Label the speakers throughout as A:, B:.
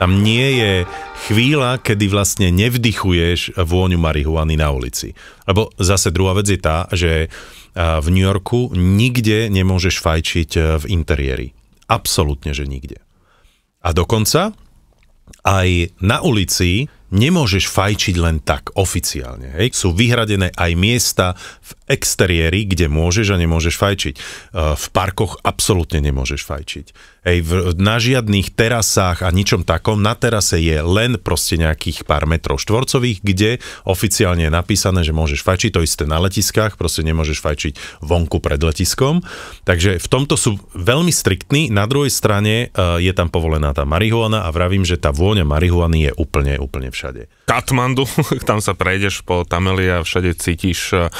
A: Tam nie je chvíľa, kedy vlastne nevdychuješ vôňu marihuany na ulici. Lebo zase druhá vec je tá, že v New Yorku nikde nemôžeš fajčiť e, v interiéri. Absolútne, že nikde. A dokonca aj na ulici nemôžeš fajčiť len tak oficiálne. Hej? Sú vyhradené aj miesta v exteriéri, kde môžeš a nemôžeš fajčiť. E, v parkoch absolútne nemôžeš fajčiť. Ej, v, na žiadnych terasách a ničom takom, na terase je len proste nejakých pár metrov štvorcových, kde oficiálne je napísané, že môžeš fajčiť, to isté na letiskách, proste nemôžeš fajčiť vonku pred letiskom. Takže v tomto sú veľmi striktní, na druhej strane e, je tam povolená tá marihuana a vravím, že tá vôňa marihuany je úplne, úplne všade.
B: Katmandu, tam sa prejdeš po Tameli a všade cítiš eh,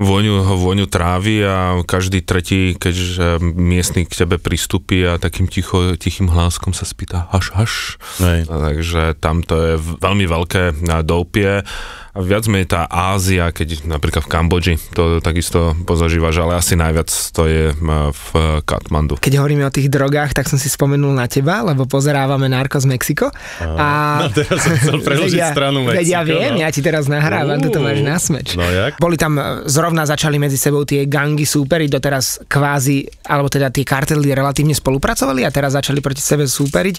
B: voňu, voňu trávy a každý tretí, keďže miestny k tebe pristúpi a takým ticho, tichým hláskom sa spýta haš, haš. Takže tam to je veľmi veľké doupie. A viac menej tá Ázia, keď napríklad v Kambodži to takisto
C: pozažívaš, ale asi najviac to je v Katmandu. Keď hovoríme o tých drogách, tak som si spomenul na teba, lebo pozerávame Narcos Mexiko. A... No teraz som chcel preložiť ja stranu Mexiko. ja no. viem, no. ja ti teraz nahrávam, uh, to máš na smeč. No jak? Boli tam, e, zrovna začali medzi sebou tie gangy súperi, doteraz kvázi, alebo teda tie kartely relatívne spolupracovali a teraz začali proti sebe súperiť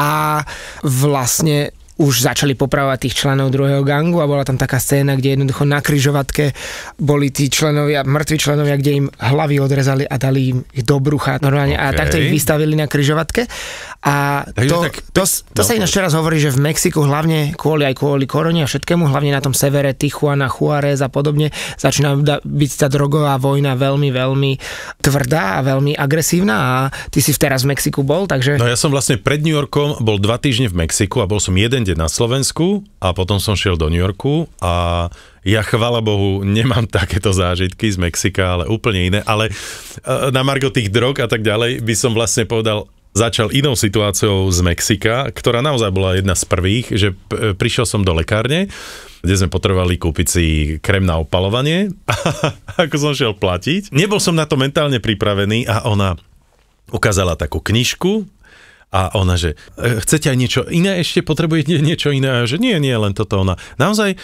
C: a vlastne už začali popravovať tých členov druhého gangu a bola tam taká scéna, kde jednoducho na kryžovatke boli tí členovia, mŕtvi členovia, kde im hlavy odrezali a dali im ich do brucha normálne okay. a takto ich vystavili na kryžovatke. A to, tak, to, to, to no, sa ináč teraz hovorí, že v Mexiku hlavne kvôli aj kvôli korone a všetkému, hlavne na tom severe Tijuana, Juárez a podobne, začína byť tá drogová vojna veľmi, veľmi tvrdá a veľmi agresívna a ty si teraz v Mexiku bol, takže...
A: No ja som vlastne pred New Yorkom bol dva týždne v Mexiku a bol som jeden víkende na Slovensku a potom som šiel do New Yorku a ja chvala Bohu nemám takéto zážitky z Mexika, ale úplne iné, ale eh, na margo tých drog a tak ďalej by som vlastne povedal, začal inou situáciou z Mexika, ktorá naozaj bola jedna z prvých, že eh, prišiel som do lekárne, kde sme potrebovali kúpiť si krem na opalovanie a ako som šiel platiť. Nebol som na to mentálne pripravený a ona ukázala takú knižku, a ona, že e, chcete aj niečo iné, ešte potrebujete niečo iné? A že nie, nie, len toto ona. Naozaj e,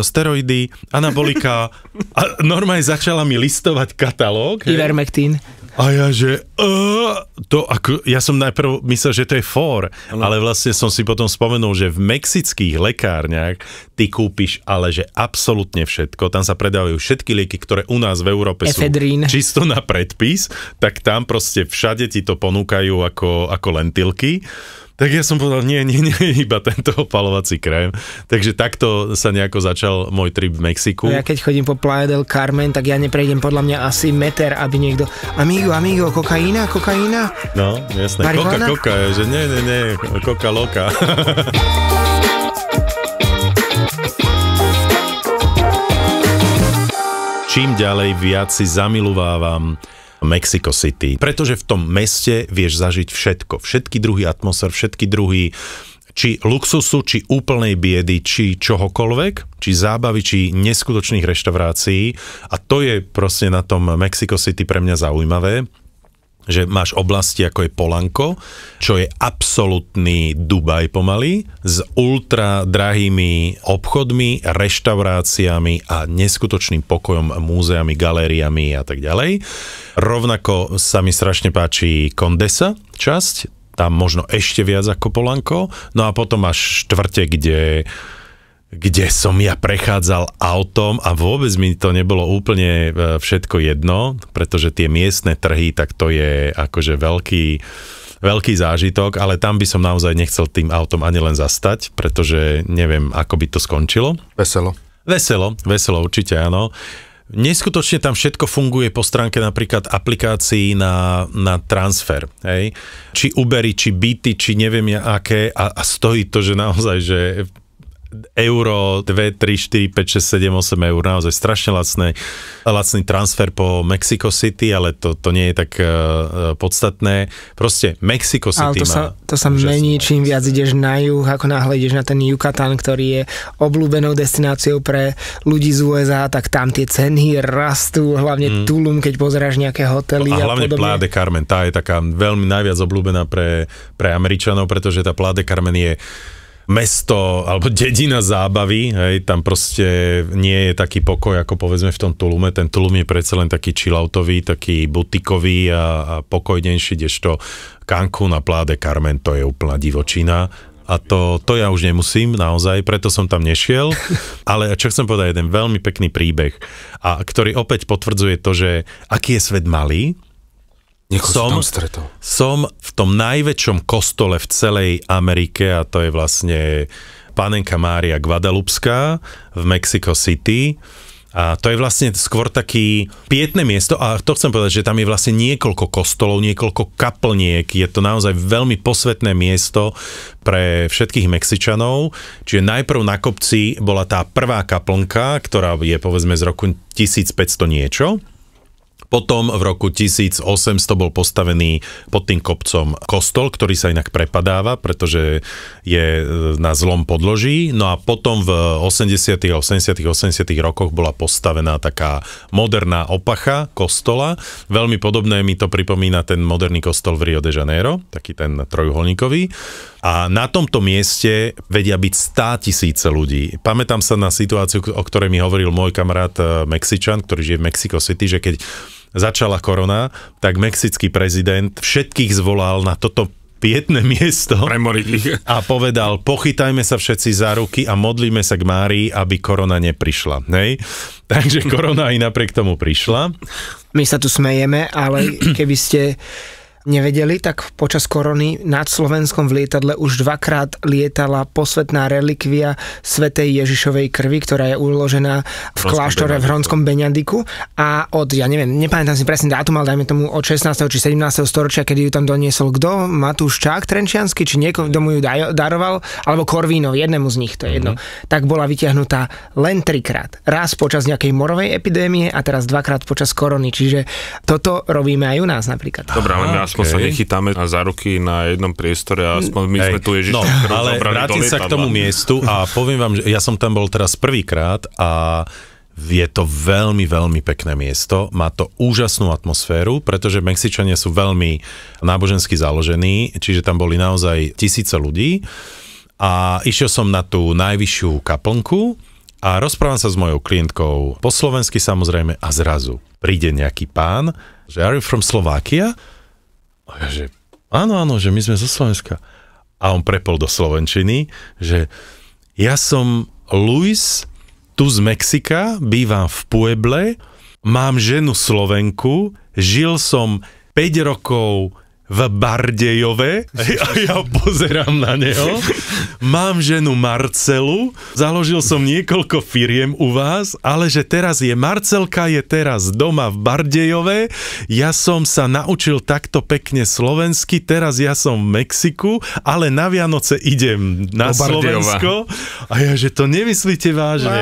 A: steroidy, anabolika. A normálne začala mi listovať katalóg. Ivermectin. A ja, že uh, to ako, ja som najprv myslel, že to je for, no. ale vlastne som si potom spomenul, že v mexických lekárniach ty kúpiš ale že absolútne všetko, tam sa predávajú všetky lieky, ktoré u nás v Európe Efedrín. sú čisto na predpis, tak tam proste všade ti to ponúkajú ako, ako lentilky. Tak ja som povedal, nie, nie, nie, iba tento opalovací krém. Takže takto sa nejako začal môj trip v Mexiku. No ja
C: keď chodím po Playa del Carmen, tak ja neprejdem podľa mňa asi meter, aby niekto... Amigo, amigo, kokaina, kokaina?
A: No, jasné. Marihuana? Koka, koka, že nie, nie, nie, koka, loka. Čím ďalej viac si zamilovávam Mexico City. Pretože v tom meste vieš zažiť všetko. Všetky druhy atmosfér, všetky druhy či luxusu, či úplnej biedy, či čohokoľvek, či zábavy, či neskutočných reštaurácií. A to je proste na tom Mexico City pre mňa zaujímavé že máš oblasti ako je Polanko, čo je absolútny Dubaj pomaly, s ultra drahými obchodmi, reštauráciami a neskutočným pokojom, múzeami, galériami a tak ďalej. Rovnako sa mi strašne páči Kondesa časť, tam možno ešte viac ako Polanko. No a potom až štvrte, kde kde som ja prechádzal autom a vôbec mi to nebolo úplne e, všetko jedno, pretože tie miestne trhy, tak to je akože veľký, veľký zážitok, ale tam by som naozaj nechcel tým autom ani len zastať, pretože neviem, ako by to skončilo. Veselo. Veselo, veselo určite, áno. Neskutočne tam všetko funguje po stránke napríklad aplikácií na, na transfer. Hej? Či Ubery, či byty, či neviem ja aké a, a stojí to, že naozaj, že euro, 2, 3, 4, 5, 6, 7, 8 eur, naozaj strašne lacné, lacný transfer po Mexico City, ale to, to nie je tak uh, podstatné. Proste Mexico City ale to má... Sa,
C: to sa mení, čím viac ideš na juh, ako náhle ideš na ten Yucatán, ktorý je obľúbenou destináciou pre ľudí z USA, tak tam tie ceny rastú, hlavne mm. Tulum, keď pozeráš nejaké hotely a, a hlavne podobne. Plá
A: de Carmen, tá je taká veľmi najviac obľúbená pre, pre Američanov, pretože tá Plá de Carmen je mesto alebo dedina zábavy, hej, tam proste nie je taký pokoj, ako povedzme v tom Tulume, ten Tulum je predsa len taký chilloutový, taký butikový a, a pokojnejší, kdežto Cancún a Pláde Carmen to je úplná divočina a to, to ja už nemusím naozaj, preto som tam nešiel, ale čo chcem povedať, jeden veľmi pekný príbeh, a ktorý opäť potvrdzuje to, že aký je svet malý, Niekoho som, tam stretol. som v tom najväčšom kostole v celej Amerike a to je vlastne Panenka Mária Guadalupská v Mexico City. A to je vlastne skôr taký pietné miesto a to chcem povedať, že tam je vlastne niekoľko kostolov, niekoľko kaplniek. Je to naozaj veľmi posvetné miesto pre všetkých Mexičanov. Čiže najprv na kopci bola tá prvá kaplnka, ktorá je povedzme z roku 1500 niečo potom v roku 1800 bol postavený pod tým kopcom kostol, ktorý sa inak prepadáva, pretože je e, na zlom podloží. No a potom v 80., 80., 80. rokoch bola postavená taká moderná opacha kostola. Veľmi podobné mi to pripomína ten moderný kostol v Rio de Janeiro, taký ten trojuholníkový. A na tomto mieste vedia byť 100 tisíce ľudí. Pamätám sa na situáciu, o ktorej mi hovoril môj kamarát e, Mexičan, ktorý žije v Mexico City, že keď začala korona, tak mexický prezident všetkých zvolal na toto pietné miesto a povedal, pochytajme sa všetci za ruky a modlíme sa k Márii, aby korona neprišla. Hej? Takže korona aj napriek tomu prišla.
C: My sa tu smejeme, ale keby ste nevedeli, tak počas korony nad Slovenskom v lietadle už dvakrát lietala posvetná relikvia svetej Ježišovej krvi, ktorá je uložená v kláštore v Hronskom Beňandiku. a od, ja neviem, nepamätám si presne dátum, ale dajme tomu od 16. či 17. storočia, kedy ju tam doniesol kto? Matúš Čák Trenčiansky, či niekto mu ju daroval, alebo Korvínov, jednému z nich, to je jedno. Mm-hmm. Tak bola vytiahnutá len trikrát. Raz počas nejakej morovej epidémie a teraz dvakrát počas korony, čiže toto robíme aj u nás napríklad. Dobre, ale ja aspoň sa
B: nechytáme a za ruky na jednom
A: priestore a aspoň my hey. sme tu Ježiš. No, ale vrátim sa k tomu miestu a poviem vám, že ja som tam bol teraz prvýkrát a je to veľmi, veľmi pekné miesto, má to úžasnú atmosféru, pretože Mexičania sú veľmi nábožensky založení, čiže tam boli naozaj tisíce ľudí a išiel som na tú najvyššiu kaplnku a rozprávam sa s mojou klientkou po slovensky samozrejme a zrazu príde nejaký pán, že are you from Slovakia? A ja že, áno, áno, že my sme zo Slovenska. A on prepol do Slovenčiny, že ja som Luis, tu z Mexika, bývam v Pueble, mám ženu Slovenku, žil som 5 rokov v Bardejove a ja pozerám na neho. Mám ženu Marcelu, založil som niekoľko firiem u vás, ale že teraz je Marcelka, je teraz doma v Bardejove. Ja som sa naučil takto pekne slovensky, teraz ja som v Mexiku, ale na Vianoce idem na do Slovensko. Bardejova. A ja, že to nemyslíte vážne.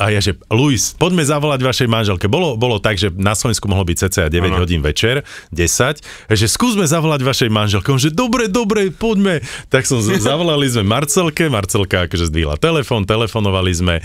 A: A ja, že Luis, poďme zavolať vašej manželke. Bolo, bolo tak, že na Slovensku mohlo byť cca 9 ano. hodín večer, 10, že skúsme zavolať zavolať vašej manželke. On, že dobre, dobre, poďme. Tak som zavolali sme Marcelke, Marcelka akože zdvíla telefon, telefonovali sme e,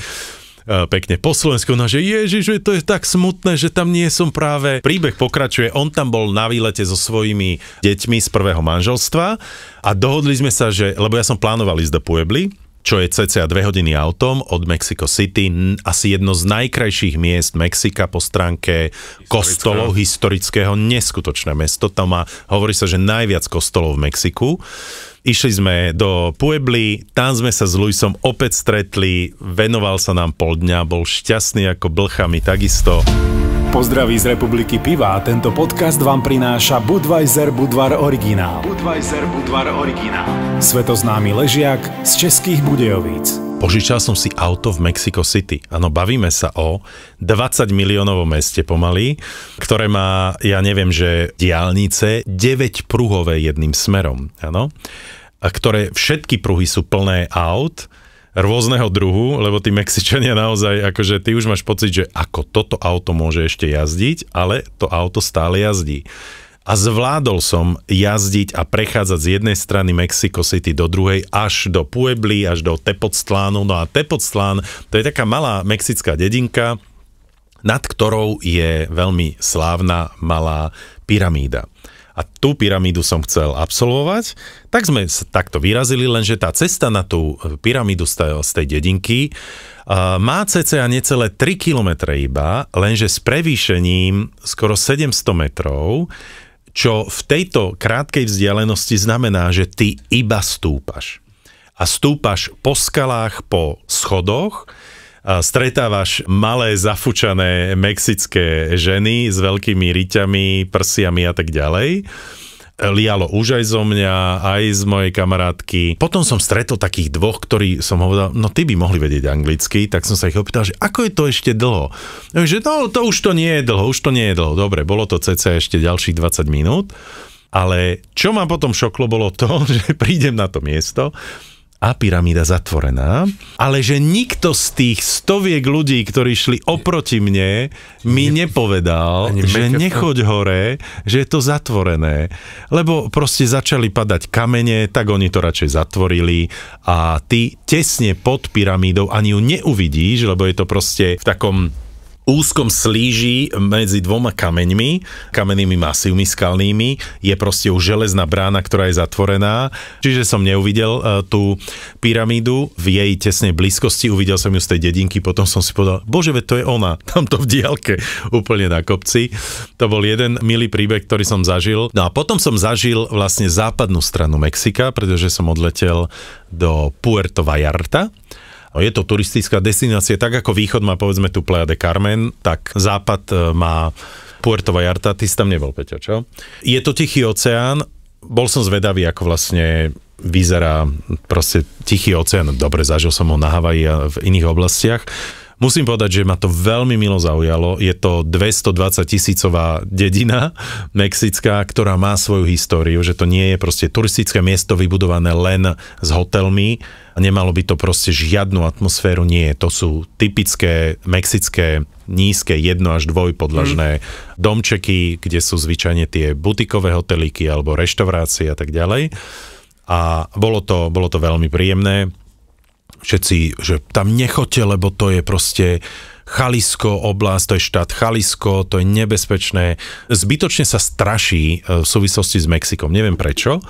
A: pekne po Slovensku, no že ježiš, to je tak smutné, že tam nie som práve. Príbeh pokračuje, on tam bol na výlete so svojimi deťmi z prvého manželstva a dohodli sme sa, že, lebo ja som plánoval ísť do Puebly, čo je cca 2 hodiny autom od Mexico City, asi jedno z najkrajších miest Mexika po stránke Historická. kostolov historického, neskutočné mesto, tam má, hovorí sa, že najviac kostolov v Mexiku. Išli sme do Puebly, tam sme sa s Luisom opäť stretli, venoval sa nám pol dňa, bol šťastný ako blchami takisto. Pozdraví z Republiky Piva a tento podcast vám prináša Budweiser Budvar Originál. Budweiser Budvar Originál. Svetoznámy ležiak z českých Budejovíc. Požičal som si auto v Mexico City. Áno, bavíme sa o 20 miliónovom meste pomaly, ktoré má, ja neviem, že diálnice 9 pruhové jedným smerom, áno, a ktoré všetky pruhy sú plné aut, rôzneho druhu, lebo tí Mexičania naozaj, akože ty už máš pocit, že ako toto auto môže ešte jazdiť, ale to auto stále jazdí. A zvládol som jazdiť a prechádzať z jednej strany Mexico City do druhej až do Puebly, až do Tepoctlánu. No a Tepoctlán, to je taká malá mexická dedinka, nad ktorou je veľmi slávna malá pyramída a tú pyramídu som chcel absolvovať, tak sme sa takto vyrazili, lenže tá cesta na tú e, pyramídu z tej dedinky e, má cca necelé 3 km iba, lenže s prevýšením skoro 700 metrov, čo v tejto krátkej vzdialenosti znamená, že ty iba stúpaš. A stúpaš po skalách, po schodoch, stretávaš malé, zafučané mexické ženy s veľkými riťami, prsiami a tak ďalej lialo už aj zo mňa, aj z mojej kamarátky. Potom som stretol takých dvoch, ktorí som hovoril, no ty by mohli vedieť anglicky, tak som sa ich opýtal, že ako je to ešte dlho? Že no, to už to nie je dlho, už to nie je dlho. Dobre, bolo to cca ešte ďalších 20 minút. Ale čo ma potom šoklo, bolo to, že prídem na to miesto a pyramída zatvorená, ale že nikto z tých stoviek ľudí, ktorí šli oproti mne, mi ne, nepovedal, že nechoď hore, že je to zatvorené. Lebo proste začali padať kamene, tak oni to radšej zatvorili a ty tesne pod pyramídou ani ju neuvidíš, lebo je to proste v takom úzkom slíži medzi dvoma kameňmi, kamennými masívmi skalnými, je proste už železná brána, ktorá je zatvorená, čiže som neuvidel e, tú pyramídu v jej tesnej blízkosti, uvidel som ju z tej dedinky, potom som si povedal, bože, veď to je ona, tamto v diálke, úplne na kopci. To bol jeden milý príbeh, ktorý som zažil. No a potom som zažil vlastne západnú stranu Mexika, pretože som odletel do Puerto Vallarta, je to turistická destinácia, tak ako východ má povedzme tu Plejade Carmen, tak západ e, má Puerto Vallarta, ty si tam nebol, Peťo, čo? Je to Tichý oceán, bol som zvedavý, ako vlastne vyzerá proste Tichý oceán. Dobre, zažil som ho na Havaji a v iných oblastiach. Musím povedať, že ma to veľmi milo zaujalo. Je to 220 tisícová dedina mexická, ktorá má svoju históriu, že to nie je proste turistické miesto vybudované len s hotelmi. Nemalo by to proste žiadnu atmosféru, nie. To sú typické mexické nízke, jedno až dvojpodlažné mm. domčeky, kde sú zvyčajne tie butikové hotelíky alebo reštaurácie a tak ďalej. A bolo to, bolo to veľmi príjemné všetci, že tam nechote, lebo to je proste Chalisko oblasť, to je štát Chalisko, to je nebezpečné. Zbytočne sa straší e, v súvislosti s Mexikom, neviem prečo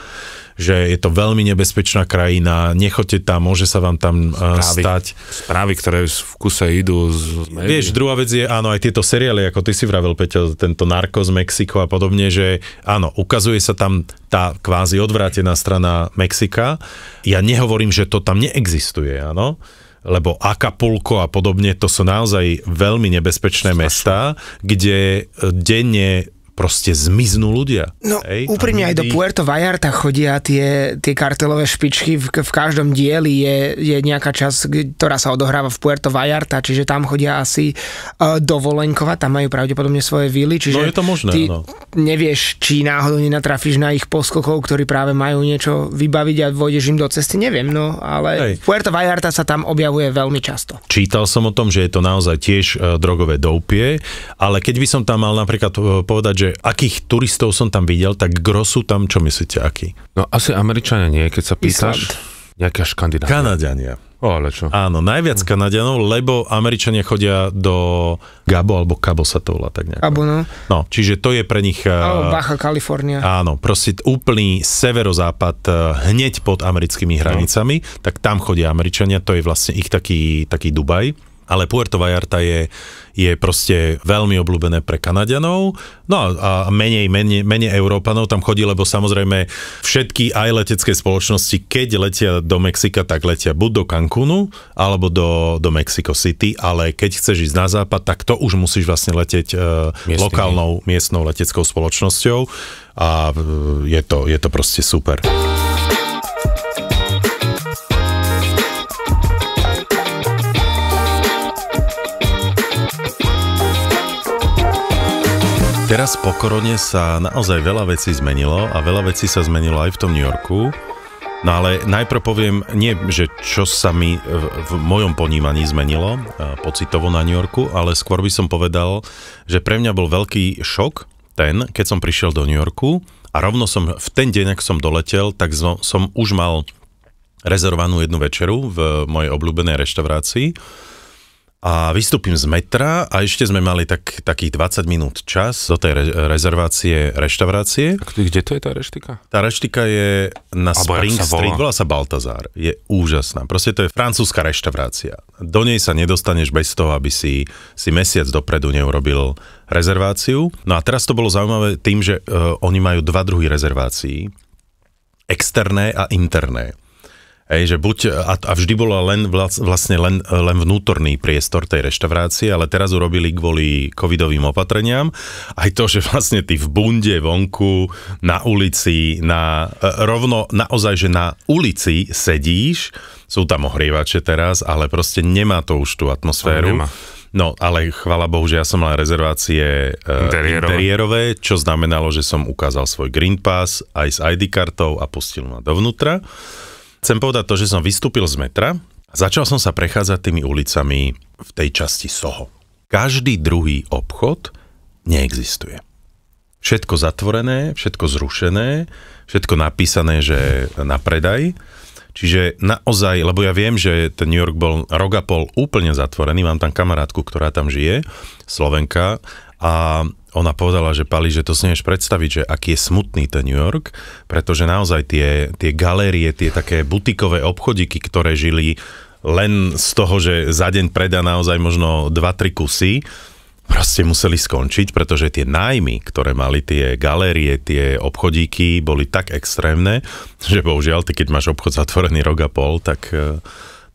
A: že je to veľmi nebezpečná krajina, nechoďte tam, môže sa vám tam e, správy, stať. Správy, ktoré v kuse idú z Vieš, druhá vec je, áno, aj tieto seriály, ako ty si vravel, Peťo, tento narko z Mexiko a podobne, že áno, ukazuje sa tam tá kvázi odvrátená strana Mexika. Ja nehovorím, že to tam neexistuje, áno, lebo Acapulco a podobne, to sú naozaj veľmi nebezpečné Strašne. mesta, kde denne proste zmiznú ľudia. No Ej,
C: úprimne aj do Puerto Vallarta chodia tie, tie kartelové špičky, v, v každom dieli je, je nejaká časť, ktorá sa odohráva v Puerto Vallarta, čiže tam chodia asi uh, e, dovolenkova, tam majú pravdepodobne svoje vily, čiže no je to možné, ty no. nevieš, či náhodou nenatrafíš na ich poskokov, ktorí práve majú niečo vybaviť a vôjdeš im do cesty, neviem, no ale Ej. Puerto Vallarta sa tam objavuje veľmi často.
A: Čítal som o tom, že je to naozaj tiež e, drogové doupie, ale keď by som tam mal napríklad e, povedať, že že akých turistov som tam videl, tak grosu tam, čo myslíte, aký? No asi Američania nie, keď sa pýtaš. Island. Nejaká Škandinávia. Kanadiania. O, ale čo? Áno, najviac hm. Kanadianov, lebo Američania chodia do Gabo, alebo Cabo sa to volá tak nejako. Cabo, no. No, čiže to je pre nich... Alebo eh, Baja
C: California.
A: Áno, proste úplný severozápad eh, hneď pod americkými hranicami, no. tak tam chodia Američania, to je vlastne ich taký, taký Dubaj. Ale Puerto Vallarta je, je proste veľmi obľúbené pre Kanadianov, no a, menej, menej, menej Európanov tam chodí, lebo samozrejme všetky aj letecké spoločnosti, keď letia do Mexika, tak letia buď do Cancúnu, alebo do, do Mexico City, ale keď chceš ísť na západ, tak to už musíš vlastne leteť uh, e, lokálnou miestnou leteckou spoločnosťou a uh, je, to, je to proste super. Teraz po korone sa naozaj veľa vecí zmenilo a veľa vecí sa zmenilo aj v tom New Yorku. No ale najprv poviem, nie, že čo sa mi v, v mojom ponímaní zmenilo pocitovo na New Yorku, ale skôr by som povedal, že pre mňa bol veľký šok ten, keď som prišiel do New Yorku a rovno som v ten deň, ak som doletel, tak som, som už mal rezervovanú jednu večeru v mojej obľúbenej reštaurácii a vystúpim z metra a ešte sme mali tak, takých 20 minút čas do tej re, rezervácie reštaurácie. A kde to je tá reštika? Tá reštika je na Abo Spring Street, volá sa Baltazar. Je úžasná. Proste to je francúzska reštaurácia. Do nej sa nedostaneš bez toho, aby si, si mesiac dopredu neurobil rezerváciu. No a teraz to bolo zaujímavé tým, že uh, oni majú dva druhy rezervácií. Externé a interné Hej, že buď, a, a vždy bola len, vlastne len, len vnútorný priestor tej reštaurácie, ale teraz urobili kvôli covidovým opatreniam aj to, že vlastne ty v bunde, vonku, na ulici, na, e, rovno naozaj, že na ulici sedíš, sú tam ohrievače teraz, ale proste nemá to už tú atmosféru. No, nemá. No, ale chvala Bohu, že ja som mal rezervácie e, interiérové. interiérové, čo znamenalo, že som ukázal svoj Green Pass aj s ID kartou a pustil ma dovnútra. Chcem povedať to, že som vystúpil z metra a začal som sa prechádzať tými ulicami v tej časti Soho. Každý druhý obchod neexistuje. Všetko zatvorené, všetko zrušené, všetko napísané, že na predaj. Čiže naozaj, lebo ja viem, že ten New York bol rok a pol úplne zatvorený, mám tam kamarátku, ktorá tam žije, Slovenka, a ona povedala, že Pali, že to si nevieš predstaviť, že aký je smutný ten New York, pretože naozaj tie, tie galérie, tie také butikové obchodiky, ktoré žili len z toho, že za deň predá naozaj možno 2-3 kusy, proste museli skončiť, pretože tie nájmy, ktoré mali tie galérie, tie obchodíky, boli tak extrémne, že bohužiaľ, ty keď máš obchod zatvorený rok a pol, tak, eh,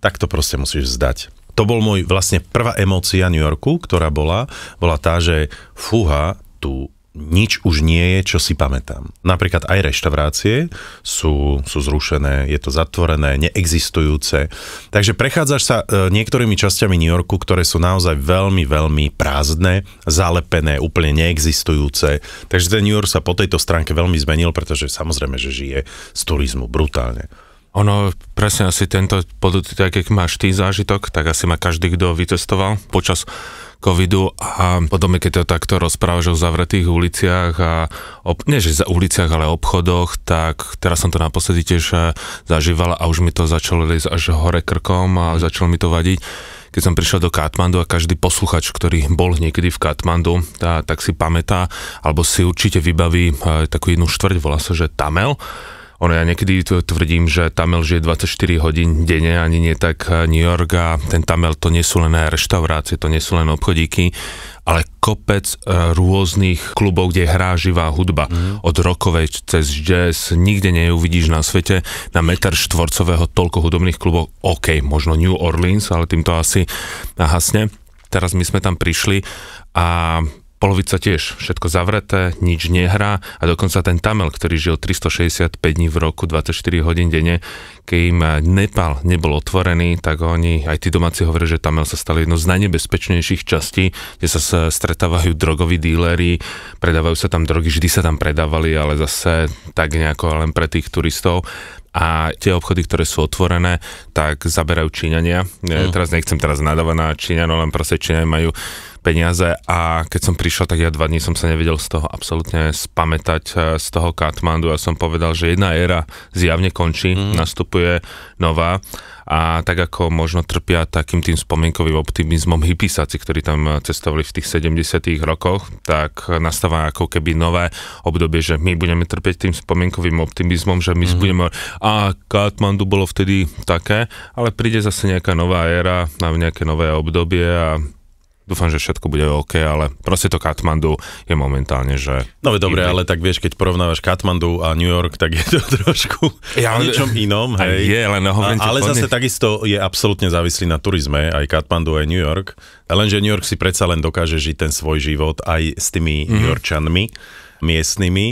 A: tak to proste musíš vzdať to bol môj vlastne prvá emócia New Yorku, ktorá bola, bola tá, že fúha, tu nič už nie je, čo si pamätám. Napríklad aj reštaurácie sú, sú zrušené, je to zatvorené, neexistujúce. Takže prechádzaš sa e, niektorými časťami New Yorku, ktoré sú naozaj veľmi, veľmi prázdne, zalepené, úplne neexistujúce. Takže ten New York sa po tejto stránke veľmi zmenil, pretože samozrejme, že žije z turizmu brutálne.
B: Ono, presne asi tento, jak máš ty zážitok, tak asi ma každý, kto vytestoval počas covidu a potom, keď to takto rozprávaš o zavretých uliciach a ob, nie že za uliciach, ale obchodoch, tak teraz som to naposledy tiež e, zažíval a už mi to začalo ísť až hore krkom a začalo mi to vadiť. Keď som prišiel do Katmandu a každý posluchač, ktorý bol niekedy v Katmandu, tá, tak si pamätá, alebo si určite vybaví e, takú jednu štvrť, volá sa, že Tamel, ono ja niekedy tvrdím, že Tamel žije 24 hodín denne, ani nie tak eh, New York a ten Tamel to nie sú len reštaurácie, to nie sú len obchodíky, ale kopec eh, rôznych klubov, kde hrá živá hudba. Mm. Od rokovej cez jazz, nikde neuvidíš na svete na meter štvorcového toľko hudobných klubov. OK, možno New Orleans, ale týmto asi nahasne. Teraz my sme tam prišli a polovica tiež, všetko zavreté, nič nehrá a dokonca ten Tamil, ktorý žil 365 dní v roku, 24 hodín denne, keď im Nepal nebol otvorený, tak oni, aj tí domáci hovoria, že Tamil sa stali jednou z najnebezpečnejších častí, kde sa stretávajú drogoví díleri, predávajú sa tam drogy, vždy sa tam predávali, ale zase tak nejako len pre tých turistov a tie obchody, ktoré sú otvorené, tak zaberajú Číňania. Mm. Teraz nechcem teraz nadávať na Číňanov, len proste Číňania majú peniaze a keď som prišiel, tak ja dva dní som sa nevedel z toho absolútne spamätať e, z toho Katmandu a som povedal, že jedna éra zjavne končí, mm. nastupuje nová a tak ako možno trpia takým tým spomienkovým optimizmom hypisáci, ktorí tam cestovali v tých 70 rokoch, tak nastáva ako keby nové obdobie, že my budeme trpieť tým spomienkovým optimizmom, že my mm-hmm. budeme, a Katmandu bolo vtedy také, ale príde zase nejaká nová éra, na nejaké nové obdobie a Dúfam, že všetko bude OK, ale proste to Katmandu je momentálne, že...
A: No dobre, ale tak vieš, keď porovnávaš Katmandu a New York, tak je to trošku ja, o niečom inom, hej. Je, no, ale a, Ale zase takisto je absolútne závislý na turizme, aj Katmandu, aj New York. Lenže New York si predsa len dokáže žiť ten svoj život aj s tými mm. New Yorkčanmi miestnymi.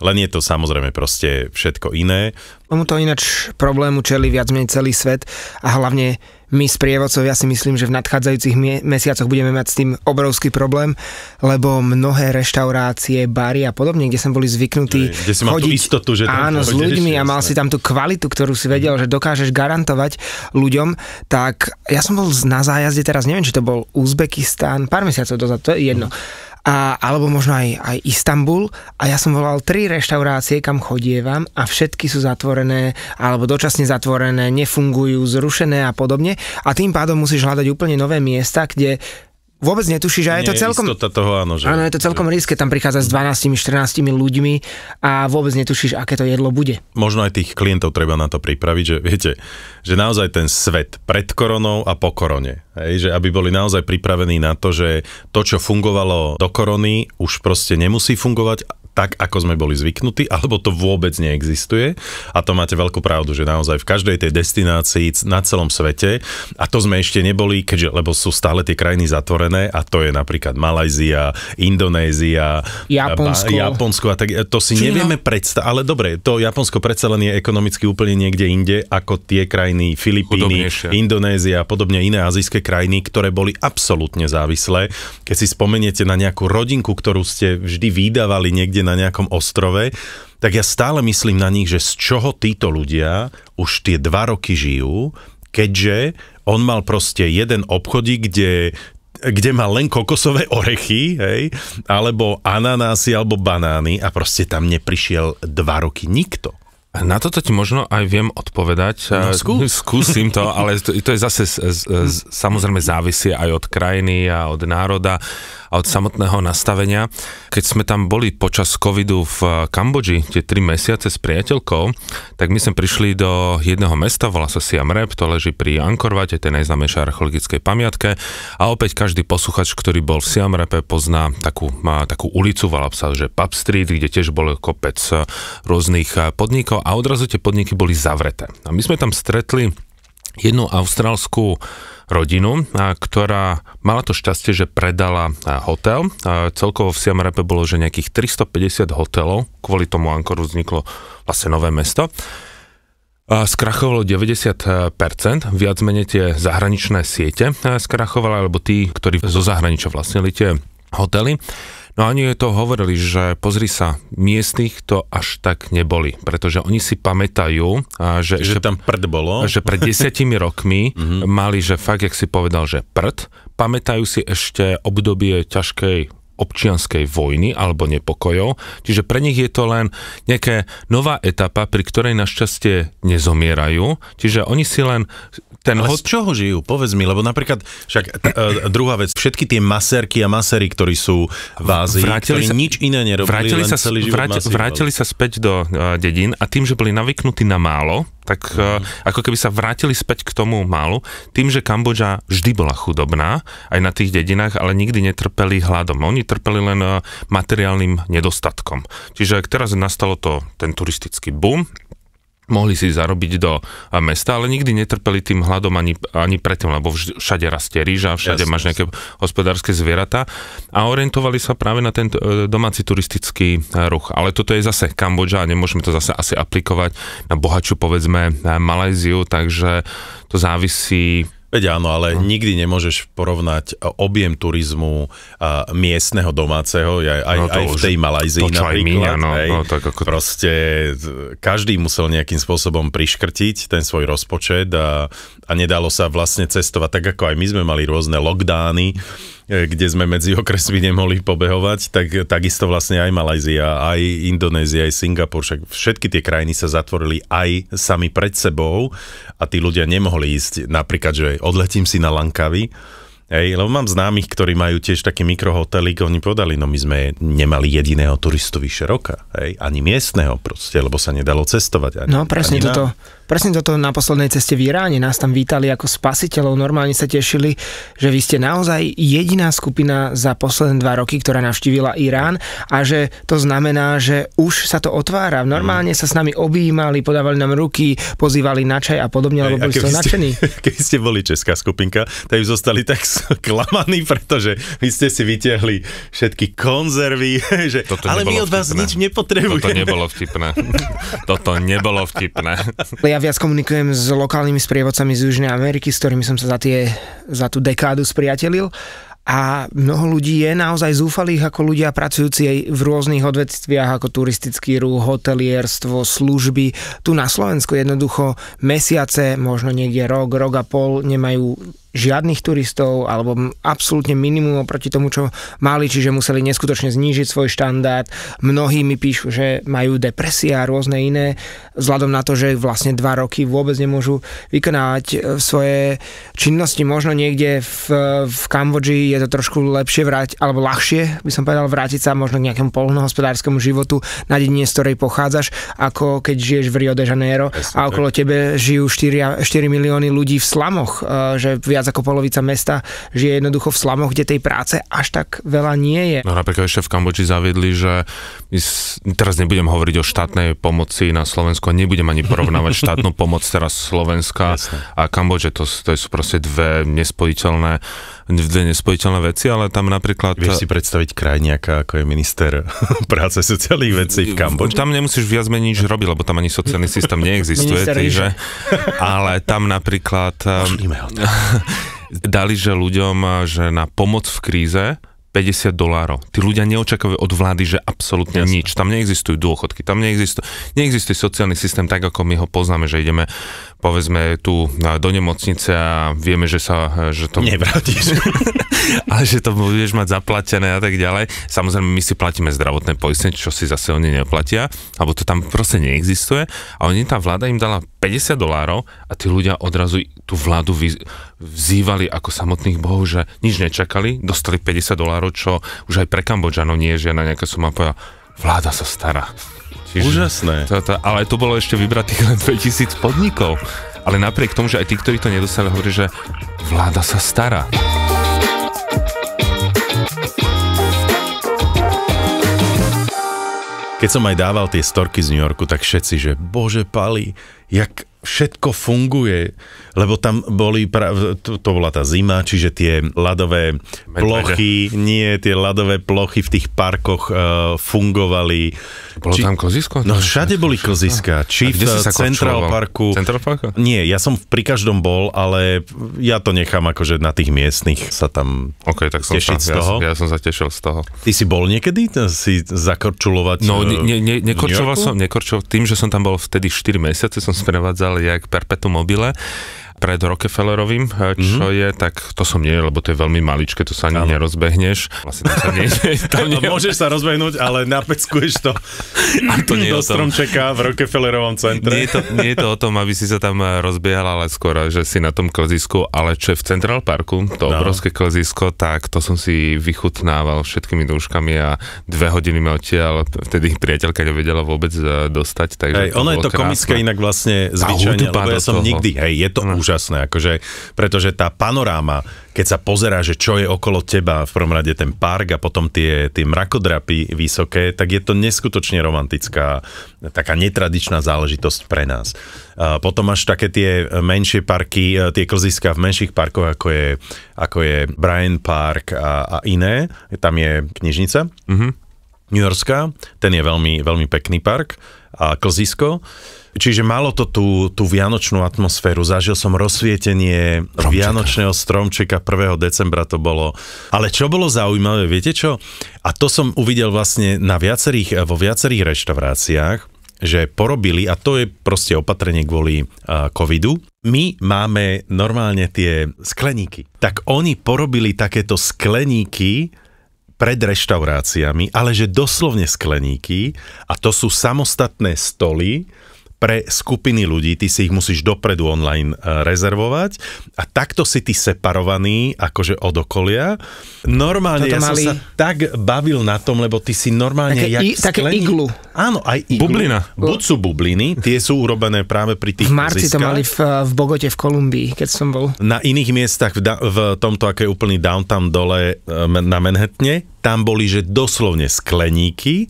A: Len je to samozrejme proste všetko iné.
C: Tomu to ináč problému čeli viac menej celý svet a hlavne my sprievodcovia ja si myslím, že v nadchádzajúcich mesiacoch budeme mať s tým obrovský problém, lebo mnohé reštaurácie, bary a podobne, kde som boli zvyknutí kde si chodiť istotu, že áno, s ľuďmi a mal si tam tú kvalitu, ktorú si vedel, mhm. že dokážeš garantovať ľuďom, tak ja som bol na zájazde teraz, neviem, či to bol Uzbekistán, pár mesiacov dozadu, to je jedno. Mhm a, alebo možno aj, aj Istanbul a ja som volal tri reštaurácie, kam chodievam a všetky sú zatvorené alebo dočasne zatvorené, nefungujú, zrušené a podobne a tým pádom musíš hľadať úplne nové miesta, kde vôbec netušíš že je to celkom...
A: toho, áno, že...
C: Áno, je to celkom že... riske, tam prichádza s 12-14 ľuďmi a vôbec netušíš, aké to jedlo bude.
A: Možno aj tých klientov treba na to pripraviť, že viete, že naozaj ten svet pred koronou a po korone, hej, že aby boli naozaj pripravení na to, že to, čo fungovalo do korony, už proste nemusí fungovať tak, ako sme boli zvyknutí, alebo to vôbec neexistuje. A to máte veľkú pravdu, že naozaj v každej tej destinácii na celom svete, a to sme ešte neboli, keďže, lebo sú stále tie krajiny zatvorené, a to je napríklad Malajzia, Indonézia, Japonsko, ba, Japonsko a tak, e, to si Čína. nevieme predstaviť. Ale dobre, to Japonsko predsa len je ekonomicky úplne niekde inde, ako tie krajiny Filipíny, Indonézia a podobne iné azijské krajiny, ktoré boli absolútne závislé. Keď si spomeniete na nejakú rodinku, ktorú ste vždy vydávali niekde na nejakom ostrove, tak ja stále myslím na nich, že z čoho títo ľudia už tie dva roky žijú, keďže on mal proste jeden obchodík, kde kde má len kokosové orechy, hej, alebo ananásy, alebo banány a proste tam neprišiel dva roky nikto. Na toto ti možno aj viem
B: odpovedať. No, eh, skú. Skúsim to, ale to, to je zase z, z, samozrejme závisie aj od krajiny a od národa a od samotného nastavenia. Keď sme tam boli počas covidu v Kambodži, tie tri mesiace s priateľkou, tak my sme prišli do jedného mesta, volá sa Siam Rep, to leží pri Ankorvate, tej najznámejšej archeologickej pamiatke a opäť každý posluchač, ktorý bol v Siam Repe, pozná takú, má takú ulicu, volá sa, že Pub Street, kde tiež bol kopec eh, rôznych eh, podnikov a odrazu tie podniky boli zavreté. A my sme tam stretli jednu austrálskú rodinu, ktorá mala to šťastie, že predala hotel. Celkovo v Siem bolo, že nejakých 350 hotelov, kvôli tomu Ankoru vzniklo vlastne nové mesto. Skrachovalo 90%, viac menej tie zahraničné siete skrachovali, alebo tí, ktorí zo zahraničia vlastnili tie hotely. No a oni to hovorili, že pozri sa, miestnych to až tak neboli, pretože oni si pamätajú, že, že, že
A: tam prd bolo. Že pred desiatimi
B: rokmi mhm. mali, že fakt, jak si povedal, že prd, pamätajú si ešte obdobie ťažkej občianskej vojny alebo nepokojov, čiže pre nich je to len nejaká nová etapa, pri ktorej našťastie nezomierajú,
A: čiže oni si len ten Ale hod... z čoho žijú? Povedz mi, lebo napríklad, však t- e, e, druhá vec, všetky tie maserky a masery, ktorí sú v Ázii, vrátili ktorí sa, nič iné nerobili, vrátili sa, celý život Vrátili
B: sa späť do uh, dedín a tým, že boli navyknutí na málo, tak mm. ako keby sa vrátili späť k tomu málu, tým, že Kambodža vždy bola chudobná, aj na tých dedinách, ale nikdy netrpeli hladom. Oni trpeli len eh, materiálnym nedostatkom. Čiže ak teraz nastalo to, ten turistický boom, mohli si zarobiť do eh, mesta, ale nikdy netrpeli tým hladom ani, ani predtým, lebo všade rastie rýža, všade jasne, máš nejaké jasne. hospodárske zvieratá a orientovali sa práve na ten eh, domáci turistický eh, ruch. Ale toto je zase Kambodža a nemôžeme to zase asi aplikovať na bohačiu povedzme,
A: Malajziu, takže to závisí Veď áno, ale hm. nikdy nemôžeš porovnať e, objem turizmu a miestneho domáceho, aj, aj, no aj v tej Malajzii napríklad. my, no, hej, no, tak ako... Proste e, každý musel nejakým spôsobom priškrtiť ten svoj rozpočet a, a nedalo sa vlastne cestovať, tak ako aj my sme mali rôzne lockdowny, E, kde sme medzi okresmi nemohli pobehovať, tak takisto vlastne aj Malajzia, aj Indonézia, aj Singapur, však všetky tie krajiny sa zatvorili aj sami pred sebou a tí ľudia nemohli ísť napríklad, že odletím si na Lankavy, Hej, lebo mám známych, ktorí majú tiež také mikrohotelík, oni povedali, no my sme nemali jediného turistu vyše roka, hej, ani miestneho proste, lebo sa nedalo cestovať. Ani, no presne ani toto. Na
C: Presne toto na poslednej ceste v Iráne nás tam vítali ako spasiteľov, normálne sa tešili, že vy ste naozaj jediná skupina za posledné dva roky, ktorá navštívila Irán a že to znamená, že už sa to otvára. Normálne mm. sa s nami objímali, podávali nám ruky, pozývali na čaj a podobne, lebo boli ste nadšení.
A: Keď ste boli česká skupinka, tak zostali tak klamaní, pretože vy ste si vytiahli všetky konzervy, že Toto ale my od vás vtipné. nič nepotrebujeme. Toto nebolo vtipné. Toto nebolo vtipné.
C: Ja ja viac komunikujem s lokálnymi sprievodcami z Južnej Ameriky, s ktorými som sa za, tie, za tú dekádu spriatelil a mnoho ľudí je naozaj zúfalých ako ľudia pracujúci aj v rôznych odvetviach ako turistický ruch, hotelierstvo, služby. Tu na Slovensku jednoducho mesiace, možno niekde rok, rok a pol nemajú žiadnych turistov alebo absolútne minimum oproti tomu, čo mali, čiže museli neskutočne znížiť svoj štandard. Mnohí mi píšu, že majú depresia a rôzne iné, vzhľadom na to, že vlastne dva roky vôbec nemôžu vykonávať e, svoje činnosti. Možno niekde v, v Kambodži je to trošku lepšie vrať, alebo ľahšie, by som povedal, vrátiť sa možno k nejakému polnohospodárskému životu na dedine, z ktorej pochádzaš, ako keď žiješ v Rio de Janeiro Jasne, a okolo tak. tebe žijú 4, 4 milióny ľudí v slamoch, e, že viac viac ako polovica mesta žije jednoducho v slamoch, kde tej práce až tak veľa nie je.
B: No napríklad ešte v Kambodži zaviedli, že teraz nebudem hovoriť o štátnej pomoci na Slovensku, nebudem ani porovnávať štátnu pomoc teraz Slovenska Jasne. a Kambodže, to, to sú proste dve nespojiteľné dve nespojiteľné veci, ale tam napríklad... Vieš si predstaviť kraj nejaká, ako je minister práce sociálnych vecí v Kambodži? Tam nemusíš viac menej nič robiť, lebo tam ani sociálny systém neexistuje, takže... Ale tam napríklad... Ehm, dali, že ľuďom, že na pomoc v kríze 50 dolárov. Tí ľudia neočakávajú od vlády, že absolútne Jasne. nič. Tam neexistujú dôchodky, tam neexistuje, neexistuje sociálny systém tak, ako my ho poznáme, že ideme povedzme tu do nemocnice a vieme, že sa... Že to... Nevrátiš. ale že to budeš mať zaplatené a tak ďalej. Samozrejme, my si platíme zdravotné poistenie, čo si zase oni neplatia, alebo to tam proste neexistuje. A oni, tá vláda im dala 50 dolárov a tí ľudia odrazu tú vládu vzývali ako samotných bohov, že nič nečakali, dostali 50 dolárov, čo už aj pre Kambodžanov nie je žiadna nejaká suma, povedal, vláda sa stará. Čiže, Úžasné. To, to, ale to bolo ešte vybratých len 2000 podnikov. Ale napriek tomu, že aj tí, ktorí to nedostali, hovorí, že vláda sa stará.
A: Keď som aj dával tie storky z New Yorku, tak všetci, že bože, Pali, jak všetko funguje, lebo tam boli, pra, to, to bola tá zima, čiže tie ľadové plochy, nie, tie ľadové plochy v tých parkoch uh, fungovali. Bolo Či, tam kozisko? No všade boli koziska, či v Central Parku. Central Parku? Nie, ja som pri každom bol, ale ja to nechám akože na tých miestnych sa tam okay, tak som tešiť sa, z toho. Ja, ja som sa tešil z toho. Ty si bol niekedy si zakorčulovať
B: No, e, ne, ne, ne nekorčoval som, nekorčoval, tým, že som tam bol vtedy 4 mesiace, som sprevádzal jak perpetu mobile pred Rockefellerovým, eh, čo mm-hmm. je, tak to som nie, lebo to je veľmi maličké, to sa ani ano. nerozbehneš. Vlastne tam sa nie, tam nie... Môžeš sa
A: rozbehnúť, ale napeckuješ to, a to nie do stromčeka v Rockefellerovom centre. Nie je, to, nie je to o tom, aby si sa tam
B: eh, rozbiehal, ale skôr, eh, že si na tom klzisku, ale čo je v Central Parku, to no. obrovské klzisko, tak to som si vychutnával všetkými dúškami a dve hodiny ma odtiaľ, vtedy priateľka nevedela vôbec dostať. Takže hej, ono je to krásne. komické inak vlastne
A: zvyčajne, lebo ja som toho. nikdy, hej, je to no. už úžasné, akože, pretože tá panoráma, keď sa pozerá, že čo je okolo teba, v prvom rade ten park a potom tie, tie mrakodrapy vysoké, tak je to neskutočne romantická, taká netradičná záležitosť pre nás. A potom až také tie menšie parky, e, tie klziska v menších parkoch, ako je, ako je Brian Park a, a iné. Tam je knižnica. Mm-hmm. New Yorkská, ten je veľmi, veľmi pekný park a klzisko. Čiže malo to tú, tú vianočnú atmosféru. Zažil som rozsvietenie Tromčeka. vianočného stromčeka 1. decembra to bolo. Ale čo bolo zaujímavé, viete čo? A to som uvidel vlastne na viacerých, vo viacerých reštauráciách, že porobili, a to je proste opatrenie kvôli covidu, my máme normálne tie skleníky. Tak oni porobili takéto skleníky pred reštauráciami, ale že doslovne skleníky a to sú samostatné stoly, pre skupiny ľudí, ty si ich musíš dopredu online e, rezervovať a takto si ty separovaný akože od okolia. Normálne Toto ja mali... som sa tak bavil na tom, lebo ty si normálne také, jak i, také sklení... iglu. Áno, aj iglu. Bublina. Buď sú bubliny, tie sú urobené práve pri tých V marci ziskách. to mali
C: v, e, v Bogote v Kolumbii, keď som bol.
A: Na iných miestach v, da- v tomto, aké je úplný downtown dole e, na Manhattane, tam boli, že doslovne skleníky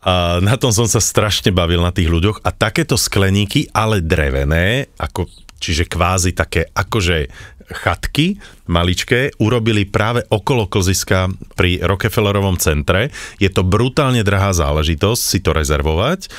A: a na tom som sa strašne bavil na tých ľuďoch a takéto skleníky, ale drevené, ako, čiže kvázi také akože chatky maličké, urobili práve okolo klziska pri Rockefellerovom centre. Je to brutálne drahá záležitosť si to rezervovať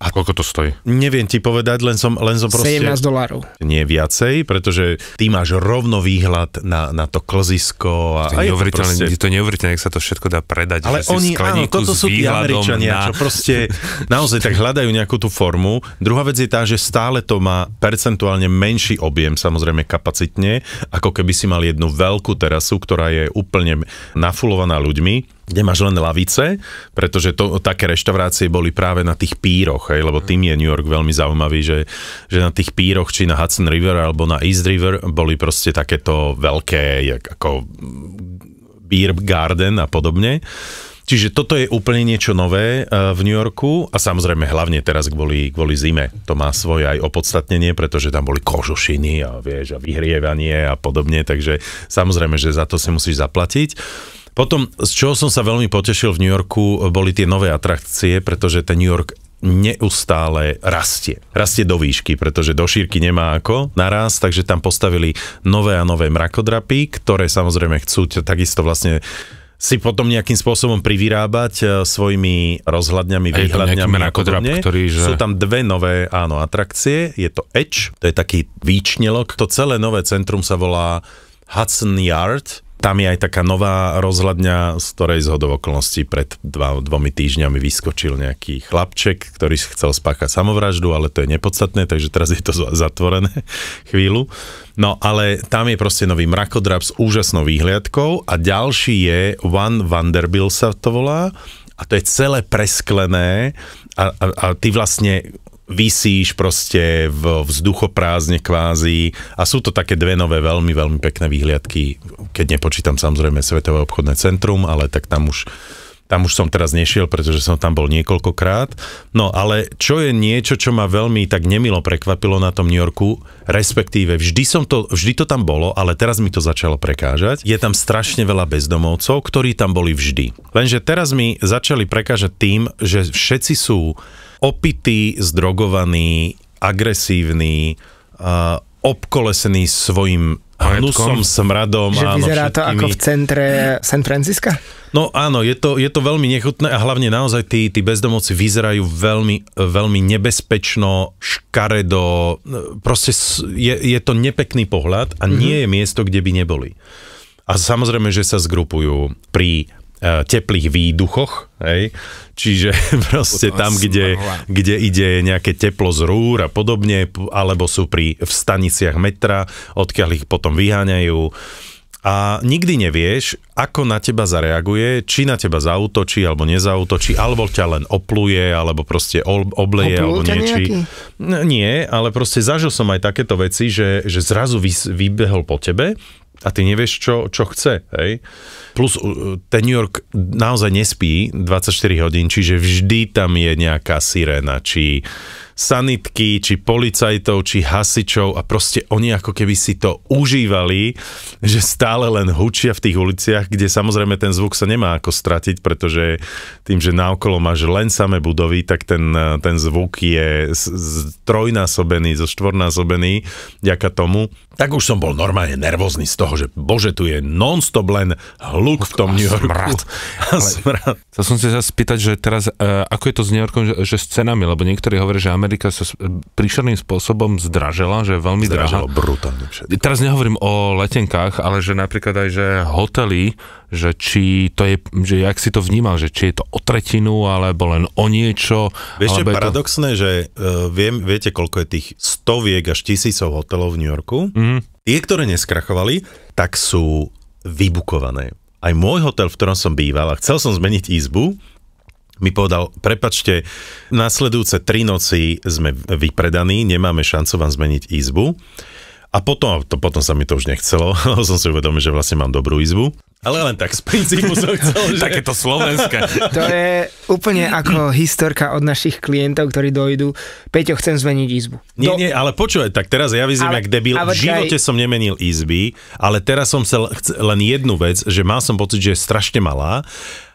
A: a koľko to stojí? Neviem ti povedať, len som, len som proste... 17 dolárov. Nie viacej, pretože ty máš rovno výhľad na, na to klzisko. A, to je neuveriteľné, proste... to, neuveriteľné, sa to všetko dá predať. Ale oni, áno, toto sú tí Američania, na... čo proste naozaj tak hľadajú nejakú tú formu. Druhá vec je tá, že stále to má percentuálne menší objem, samozrejme kapacitne, ako keby si mal jednu veľkú terasu, ktorá je úplne nafulovaná ľuďmi kde máš len lavice, pretože to, také reštaurácie boli práve na tých píroch, hej, lebo tým je New York veľmi zaujímavý, že, že na tých píroch, či na Hudson River alebo na East River boli proste takéto veľké, ako beer garden a podobne. Čiže toto je úplne niečo nové e, v New Yorku a samozrejme hlavne teraz kvôli, kvôli zime. To má svoje aj opodstatnenie, pretože tam boli kožušiny a vieš a vyhrievanie a podobne, takže samozrejme, že za to si musíš zaplatiť. Potom, z čoho som sa veľmi potešil v New Yorku, boli tie nové atrakcie, pretože ten New York neustále rastie. Rastie do výšky, pretože do šírky nemá ako naraz, takže tam postavili nové a nové mrakodrapy, ktoré samozrejme chcú takisto vlastne si potom nejakým spôsobom privyrábať e, svojimi rozhľadňami, výhľadňami a podobne. Ktorý, že... Sú tam dve nové áno, atrakcie. Je to Edge, to je taký výčnelok. To celé nové centrum sa volá Hudson Yard tam je aj taká nová rozhľadňa, z ktorej zhodov okolností pred dva, dvomi týždňami vyskočil nejaký chlapček, ktorý chcel spáchať samovraždu, ale to je nepodstatné, takže teraz je to zatvorené chvíľu. No ale tam je proste nový mrakodrap s úžasnou výhliadkou a ďalší je One Vanderbilt sa to volá a to je celé presklené a, a, a ty vlastne vysíš proste v vzduchoprázdne kvázi a sú to také dve nové veľmi, veľmi pekné výhliadky, keď nepočítam samozrejme Svetové obchodné centrum, ale tak tam už tam už som teraz nešiel, pretože som tam bol niekoľkokrát. No ale čo je niečo, čo ma veľmi tak nemilo prekvapilo na tom New Yorku, respektíve vždy, som to, vždy to tam bolo, ale teraz mi to začalo prekážať. Je tam strašne veľa bezdomovcov, ktorí tam boli vždy. Lenže teraz mi začali prekážať tým, že všetci sú opitý, zdrogovaný, agresívny, uh, obkolesený svojim hnusom, smradom. Že áno, vyzerá to ako v
C: centre San Francisca?
A: No áno, je to, je to veľmi nechutné a hlavne naozaj tí, tí bezdomovci vyzerajú veľmi, veľmi nebezpečno, škaredo, e, proste je, je to nepekný pohľad a mm-hmm. nie mhm. je miesto, kde by neboli. A samozrejme, že sa zgrupujú pri Eh, teplých výduchoch, hej? čiže proste tam, kde, kde ide nejaké teplo z rúr a podobne, alebo sú pri v staniciach metra, odkiaľ ich potom vyháňajú. A nikdy nevieš, ako na teba zareaguje, či na teba zautočí, alebo nezautočí, alebo ťa len opluje, alebo proste obleje, Oplul alebo niečí. Nie, ale proste zažil som aj takéto veci, že, že zrazu vybehol po tebe a ty nevieš, čo, čo chce, hej. Plus e, ten New York naozaj nespí 24 hodín, čiže vždy tam je nejaká sirena, či sanitky, či policajtov, či hasičov a proste oni ako keby si to užívali, že stále len hučia v tých uliciach, kde samozrejme ten zvuk sa nemá ako stratiť, pretože tým, že naokolo máš len samé budovy, tak ten, ten zvuk je trojnásobený, zo štvornásobený, ďaká tomu. Tak už som bol normálne nervózny z toho, že bože, tu je non-stop len hluk v tom New Yorku. Smrad. A smrad. Chcel som sa spýtať, že teraz, uh,
B: ako je to s New Yorkom, že, že s cenami, lebo niektorí hovoria, že Amerika sa príšerným spôsobom zdražila, že je veľmi Zdražilo drahá. brutálne všetko. Teraz nehovorím o letenkách, ale že napríklad aj, že hotely, že či to je, že jak si to vnímal, že či je to o tretinu, alebo len o niečo. Vieš, čo je paradoxné,
A: to... že uh, viem, viete, koľko je tých stoviek až tisícov hotelov v New Yorku? Mm. Tie, ktoré neskrachovali, tak sú vybukované aj môj hotel, v ktorom som býval a chcel som zmeniť izbu, mi povedal, prepačte, nasledujúce tri noci sme vypredaní, nemáme šancu vám zmeniť izbu. A potom, to, potom sa mi to už nechcelo, lebo som si uvedomil, že vlastne mám dobrú izbu.
C: Ale len tak z princípu som chcel, že... Takéto slovenské. to je úplne ako historka od našich klientov, ktorí dojdú. Peťo, chcem zmeniť izbu. Nie, Do...
A: nie, ale počúvaj, tak teraz ja vyzývam, jak debil. v živote aj... som nemenil izby, ale teraz som chcel len jednu vec, že mal som pocit, že je strašne malá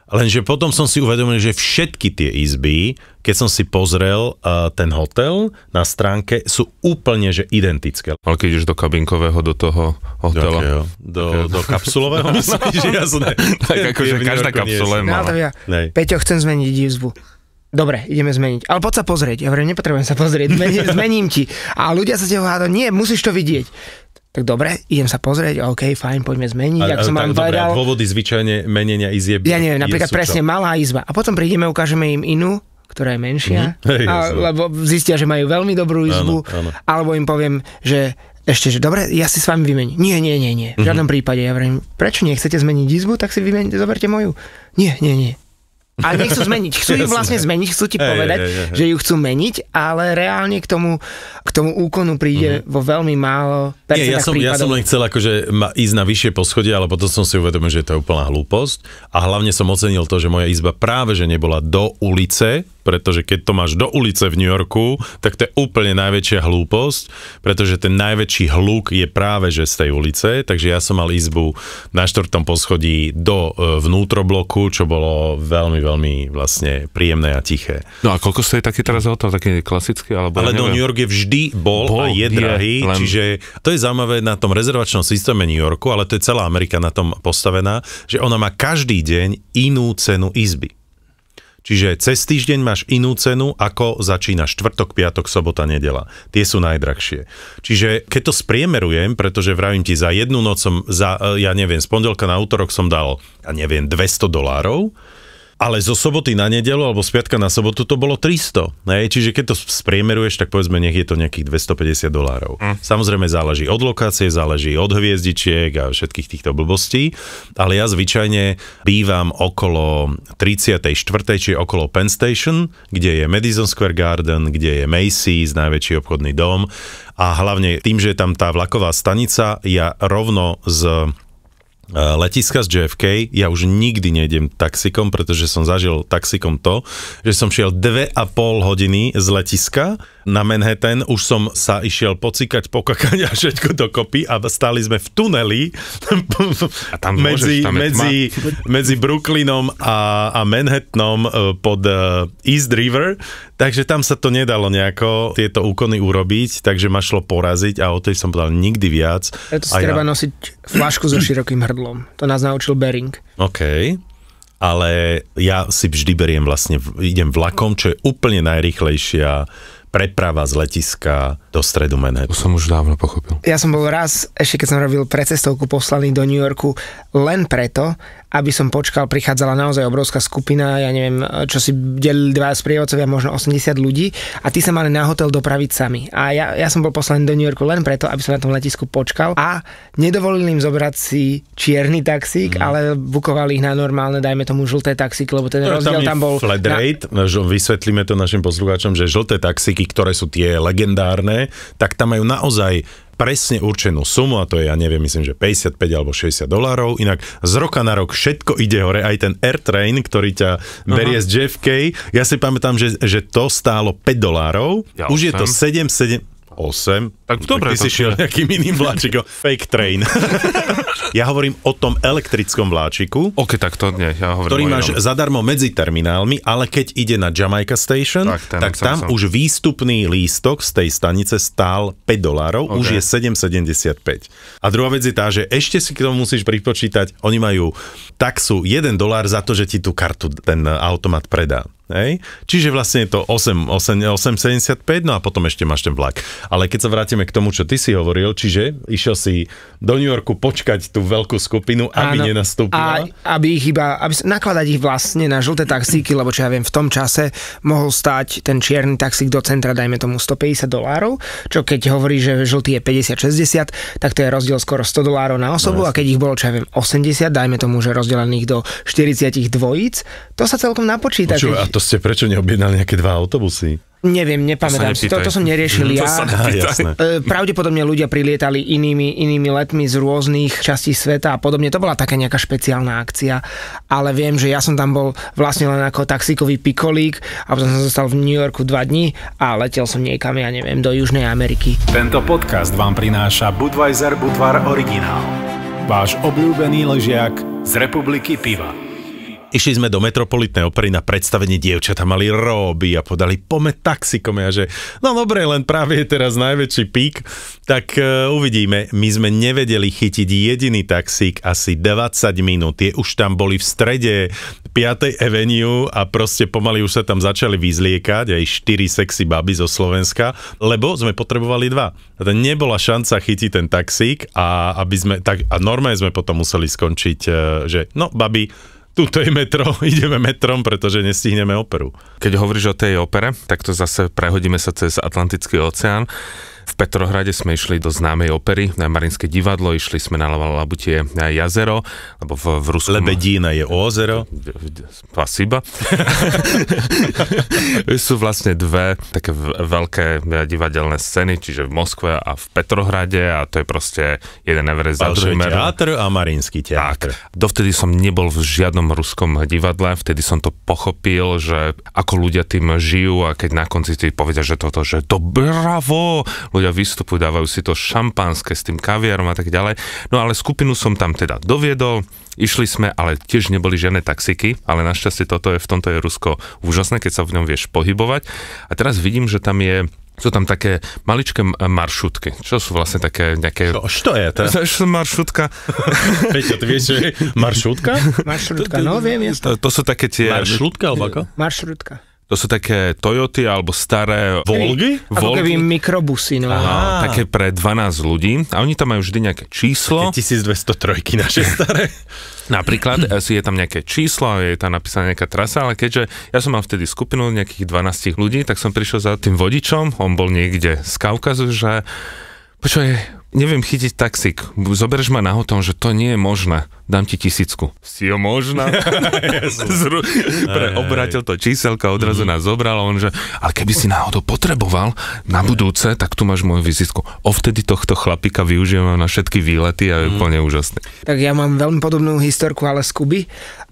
A: Lenže potom som si uvedomil, že všetky tie izby, keď som si pozrel uh, ten hotel na stránke, sú úplne že identické. Ale keď už do kabinkového, do toho hotela. Do, do, do kapsulového myslíš,
C: no. jasné. Tak akože každá kapsula je malá. Ja, ja. Peťo, chcem zmeniť izbu. Dobre, ideme zmeniť. Ale poď sa pozrieť. Ja hovorím, nepotrebujem sa pozrieť, zmením, zmením ti. A ľudia sa teho hádajú, nie, musíš to vidieť tak dobre, idem sa pozrieť, OK, fajn, poďme zmeniť, a, ak som vedal, a
A: dôvody zvyčajne menenia izieb. Ja neviem, napríklad presne čo?
C: malá izba. A potom prídeme, ukážeme im inú, ktorá je menšia, mm-hmm. a, lebo zistia, že majú veľmi dobrú izbu, áno, áno. alebo im poviem, že ešte, že dobre, ja si s vami vymením. Nie, nie, nie, nie. V mhm. žiadnom mm-hmm. prípade. Ja hovorím, prečo nechcete zmeniť izbu, tak si vymeníte, zoberte moju. Nie, nie, nie. A nechcú zmeniť. Chcú ju vlastne zmeniť, chcú ti povedať, hey, hey, hey. že ju chcú meniť, ale reálne k tomu, k tomu úkonu príde mm-hmm. vo veľmi málo Nie, ja som, prípadov. ja som
A: len chcel akože ma ísť na vyššie poschodie, ale potom som si uvedomil, že to je úplná hlúposť. A hlavne som ocenil to, že moja izba práve že nebola do ulice, pretože keď to máš do ulice v New Yorku, tak to je úplne najväčšia hlúposť, pretože ten najväčší hluk je práve že z tej ulice, takže ja som mal izbu na štvrtom poschodí do e, vnútrobloku, čo bolo veľmi, veľmi vlastne príjemné a tiché.
B: No a koľko stojí taký teraz hotel, taký klasický? Alebo Ale ja no, New
A: York je vždy bol, bol a je, je drahý, len... čiže to je zaujímavé na tom rezervačnom systéme New Yorku, ale to je celá Amerika na tom postavená, že ona má každý deň inú cenu izby. Čiže cez týždeň máš inú cenu, ako začína štvrtok, piatok, sobota, nedela. Tie sú najdrahšie. Čiže keď to spriemerujem, pretože vravím ti, za jednu noc som, za, ja neviem, z pondelka na útorok som dal, ja neviem, 200 dolárov, ale zo soboty na nedelu alebo z piatka na sobotu to bolo 300. Ne? Čiže keď to spriemeruješ, tak povedzme, nech je to nejakých 250 dolárov. Mm. Samozrejme záleží od lokácie, záleží od hviezdičiek a všetkých týchto blbostí, ale ja zvyčajne bývam okolo 34. či okolo Penn Station, kde je Madison Square Garden, kde je Macy's, najväčší obchodný dom a hlavne tým, že je tam tá vlaková stanica, ja rovno z E, letiska z JFK, ja už nikdy nejdem taxikom, pretože som zažil taxikom to, že som šiel dve a pol hodiny z letiska na Manhattan, už som sa išiel pocikať, pokakať a všetko dokopy a stáli sme v tuneli a tam medzi, môžeš, tam medzi, medzi Brooklynom a, a Manhattanom e, pod e, East River, takže tam sa to nedalo nejako tieto úkony urobiť, takže ma šlo poraziť a o tej som povedal nikdy viac. Preto si treba ja...
C: nosiť flašku so širokým hrdlom. To nás naučil Bering.
A: OK ale ja si vždy beriem vlastne, idem vlakom, čo je úplne najrychlejšia preprava z letiska do stredu Manhattan. To som už dávno pochopil.
C: Ja som bol raz, ešte keď som robil precestovku poslaný do New Yorku, len preto, aby som počkal, prichádzala naozaj obrovská skupina, ja neviem, čo si delili dva sprievodcovia, možno 80 ľudí a tí sa mali na hotel dopraviť sami. A ja, ja som bol poslaný do New Yorku len preto, aby som na tom letisku počkal a nedovolili im zobrať si čierny taxík, mm. ale bukovali ich na normálne, dajme tomu žlté taxíky, lebo ten no, rozdiel tam, tam bol... Flat rate,
A: na... že vysvetlíme to našim poslucháčom, že žlté taxíky, ktoré sú tie legendárne, tak tam majú naozaj presne určenú sumu, a to je, ja neviem, myslím, že 55 alebo 60 dolárov, inak z roka na rok všetko ide hore, aj ten Airtrain, ktorý ťa berie uh-huh. z JFK, ja si pamätám, že, že to stálo 5 dolárov, ja už 8. je to 7, 7, 8. Tak dobre. Ty si šiel nejakým iným vláčikom. Fake train. ja hovorím o tom elektrickom vláčiku. OK, tak to nie. Ja hovorím ktorý máš zadarmo medzi terminálmi, ale keď ide na Jamaica Station, tak, ten, tak tam som. už výstupný lístok z tej stanice stál 5 dolárov, okay. už je 7,75. A druhá vec je tá, že ešte si k tomu musíš pripočítať, oni majú taxu 1 dolár za to, že ti tú kartu ten automat predá. Hej? Čiže vlastne je to 8,75, no a potom ešte máš ten vlak. Ale keď sa vrátime k tomu, čo ty si hovoril, čiže išiel si do New Yorku počkať tú veľkú skupinu, aby Áno, nenastúpila.
C: A, aby ich iba, aby, nakladať ich vlastne na žlté taxíky, lebo čo ja viem, v tom čase mohol stať ten čierny taxík do centra, dajme tomu 150 dolárov, čo keď hovorí, že žltý je 50-60, tak to je rozdiel skoro 100 dolárov na osobu no, a keď ich bolo, čo ja viem, 80, dajme tomu, že rozdelených do 40 dvojíc, to sa celkom napočíta. Čo,
A: to ste prečo neobjednali nejaké dva autobusy?
C: Neviem, nepamätám to si, toto som neriešil ja. sa Aha, jasné. E, pravdepodobne ľudia prilietali inými, inými letmi z rôznych častí sveta a podobne. To bola taká nejaká špeciálna akcia, ale viem, že ja som tam bol vlastne len ako taxíkový pikolík a potom som zostal v New Yorku dva dní a letel som niekam, ja neviem, do Južnej Ameriky.
A: Tento podcast vám prináša Budweiser Budvar Originál. Váš obľúbený ležiak z republiky piva. Išli sme do metropolitnej opery na predstavenie dievčata, mali roby a podali pome taxikom a že no dobre, len práve je teraz najväčší pík, tak uh, uvidíme. My sme nevedeli chytiť jediný taxík asi 20 minút. Tie už tam boli v strede 5. Avenue a proste pomaly už sa tam začali vyzliekať aj 4 sexy baby zo Slovenska, lebo sme potrebovali dva. to nebola šanca chytiť ten taxík a aby sme, tak, a normálne sme potom museli skončiť, uh, že no baby tuto je metro, ideme metrom, pretože nestihneme operu. Keď hovoríš
B: o tej opere, tak to zase prehodíme sa cez Atlantický oceán. V Petrohrade sme išli do známej opery, na Marinské divadlo, išli sme na Labutie jazero, lebo v, v Rusku... Lebedína je ozero. Spasiba. Sú vlastne dve také veľké divadelné scény, čiže v Moskve a v Petrohrade a to je proste jeden Everest za druhým. a Marinský teatr. Tak. Dovtedy som nebol v žiadnom ruskom divadle, vtedy som to pochopil, že ako ľudia tým žijú a keď na konci ti povedia, že toto, že to bravo, ľudia vystupujú, dávajú si to šampanské s tým kaviarom a tak ďalej. No ale skupinu som tam teda doviedol, Išli sme, ale tiež neboli žiadne taxiky, ale našťastie toto je, v tomto je Rusko úžasné, keď sa v ňom vieš pohybovať. A teraz vidím, že tam je sú tam také maličké maršrutky. Čo sú vlastne také nejaké... Čo, čo je to?
C: Čo je maršrutka? Peťo, ty vieš, čo je maršrutka? Maršrutka, no viem.
B: To, to sú také tie... Maršrutka, alebo ako?
C: Maršrutka.
B: To sú také Toyoty alebo staré Volgy? Ako keby
C: mikrobusy, no. Aha, také
B: pre 12 ľudí. A oni tam majú vždy nejaké číslo. 1203 naše staré. Napríklad eh, si je tam nejaké číslo, je tam napísaná nejaká trasa, ale keďže ja som mal vtedy skupinu nejakých 12 ľudí, tak som prišiel za tým vodičom, on bol niekde z Kaukazu, že počuje, neviem chytiť taxík, zoberieš ma na hotom, že to nie je možné dám ti tisícku. Si ho možná? Zru... Pre, obratil to číselka, odrazu mm-hmm. nás zobral on že, a keby si náhodou potreboval na budúce, tak tu máš moju vizitku. Ovtedy tohto chlapika využívam na všetky výlety a je mm-hmm. úplne úžasný.
C: Tak ja mám veľmi podobnú historku, ale z Kuby.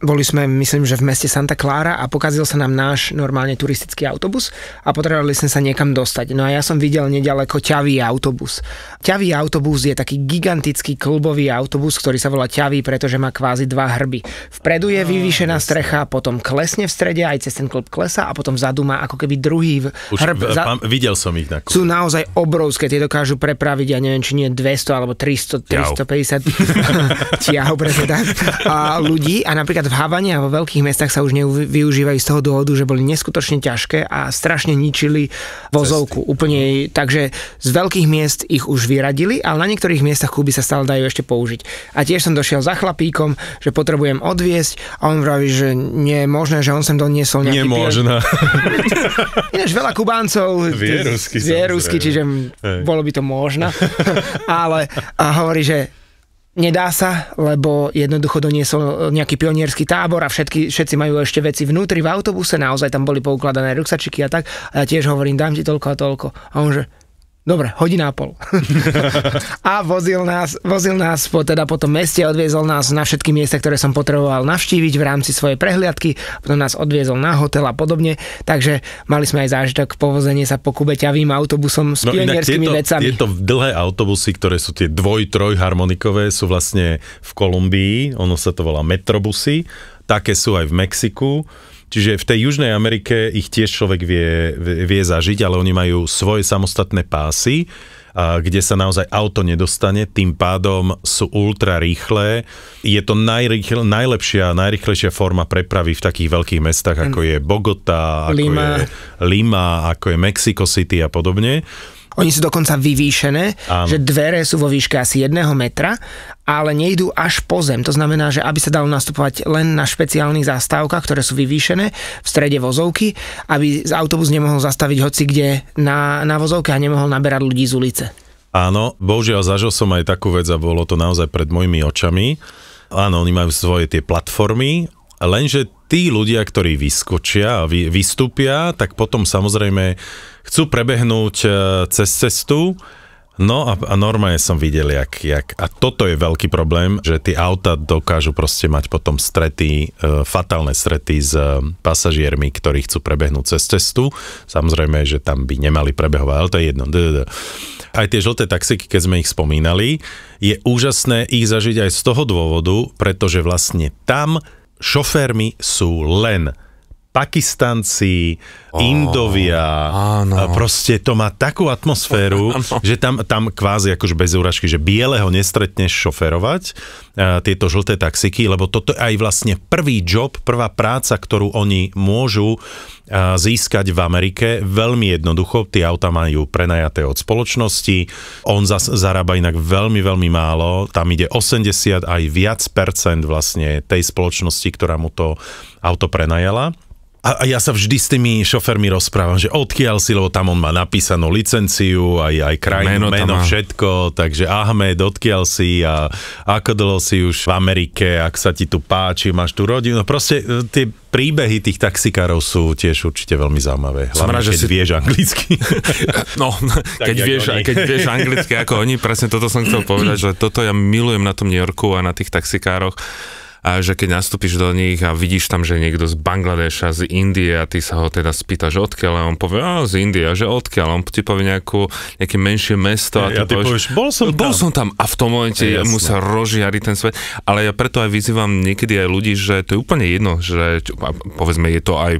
C: Boli sme, myslím, že v meste Santa Clara a pokazil sa nám náš normálne turistický autobus a potrebovali sme sa niekam dostať. No a ja som videl nedaleko ťavý autobus. Ťavý autobus je taký gigantický klubový autobus, ktorý sa volá ťavý, preto pretože má kvázi dva hrby. Vpredu je vyvýšená strecha, potom klesne v strede, aj cez ten klop klesa a potom vzadu má ako keby druhý hrb. Už, za...
A: videl som ich na kúpe. Sú
C: naozaj obrovské, tie dokážu prepraviť, ja neviem, či nie 200 alebo 300, 350 tiahov, presne tak, a ľudí. A napríklad v Havane a vo veľkých mestách sa už nevyužívajú z toho dôvodu, že boli neskutočne ťažké a strašne ničili vozovku. Cesty. Úplne, takže z veľkých miest ich už vyradili, ale na niektorých miestach kúby sa stále dajú ešte použiť. A tiež som došiel za chlapíkom, že potrebujem odviesť a on vraví, že nie je možné, že on sem doniesol nejaký Nemôžno. Ináč veľa Kubáncov vie rusky, vie rusky čiže Hej. bolo by to možno. Ale a hovorí, že Nedá sa, lebo jednoducho doniesol nejaký pionierský tábor a všetky, všetci majú ešte veci vnútri v autobuse, naozaj tam boli poukladané ruksačiky a tak. A ja tiež hovorím, dám ti toľko a toľko. A on že, Dobre, hodina a pol. a vozil nás, vozil nás po, teda po tom meste, odviezol nás na všetky miesta, ktoré som potreboval navštíviť v rámci svojej prehliadky, potom nás odviezol na hotel a podobne, takže mali sme aj zážitok povozenie sa po Kubeťavým autobusom s no, pionierskými tieto,
A: vecami. Tieto dlhé autobusy, ktoré sú tie dvoj, troj harmonikové, sú vlastne v Kolumbii, ono sa to volá metrobusy, také sú aj v Mexiku, Čiže v tej Južnej Amerike ich tiež človek vie, vie zažiť, ale oni majú svoje samostatné pásy, kde sa naozaj auto nedostane, tým pádom sú ultra rýchle. Je to najrychl, najlepšia, najrychlejšia forma prepravy v takých veľkých mestách, ako mm. je Bogota,
C: ako Lima. je Lima, ako je Mexico City a podobne. Oni sú dokonca vyvýšené, Áno. že dvere sú vo výške asi jedného metra, ale nejdú až po zem. To znamená, že aby sa dalo nastupovať len na špeciálnych zastávkach, ktoré sú vyvýšené v strede vozovky, aby autobus nemohol zastaviť hoci kde na, na vozovke a nemohol naberať ľudí z ulice.
A: Áno, bohužiaľ zažil som aj takú vec a bolo to naozaj pred mojimi očami. Áno, oni majú svoje tie platformy, lenže tí ľudia, ktorí vyskočia a vystúpia, tak potom samozrejme chcú prebehnúť e, cez cestu, No a, a normálne som videl, jak, jak, a toto je veľký problém, že tie auta dokážu proste mať potom strety, e, fatálne strety s e, pasažiermi, ktorí chcú prebehnúť cez cestu. Samozrejme, že tam by nemali prebehovať, ale to je jedno. Aj tie žlté taxiky, keď sme ich spomínali, je úžasné ich zažiť aj z toho dôvodu, pretože vlastne tam šoférmi sú len Pakistanci, oh, Indovia, áno. proste to má takú atmosféru, áno. že tam, tam kvázi akože bez úražky, že bieleho nestretneš šoferovať uh, tieto žlté taxiky, lebo toto je aj vlastne prvý job, prvá práca, ktorú oni môžu získať v Amerike veľmi jednoducho. Tie auta majú prenajaté od spoločnosti, on zas zarába inak veľmi, veľmi málo, tam ide 80 aj viac percent vlastne tej spoločnosti, ktorá mu to auto prenajala. A, a ja sa vždy s tými šofermi rozprávam, že odkiaľ si, lebo tam on má napísanú licenciu, aj, aj krajinu, meno, meno všetko, takže Ahmed, odkiaľ si a ako dlho si už v Amerike, ak sa ti tu páči, máš tu rodinu. No proste e, tie príbehy tých taxikárov sú tiež určite veľmi zaujímavé. Hlavne, Som rád, keď si... vieš
B: anglicky. No, keď vieš, keď vieš anglicky ako oni, presne toto som chcel povedať, že toto ja milujem na tom New Yorku a na tých taxikároch a že keď nastúpiš do nich a vidíš tam, že niekto z Bangladeša, z Indie a ty sa ho teda spýtaš odkiaľ a on povie, a z Indie, že odkiaľ, on ti povie nejakú, nejaké menšie mesto a ty, ja, ty povieš, povieš, bol som bol tam. som tam a v tom momente ja, mu sa rozžiari ten svet, ale ja preto aj vyzývam niekedy aj ľudí, že to je úplne jedno, že povedzme je to aj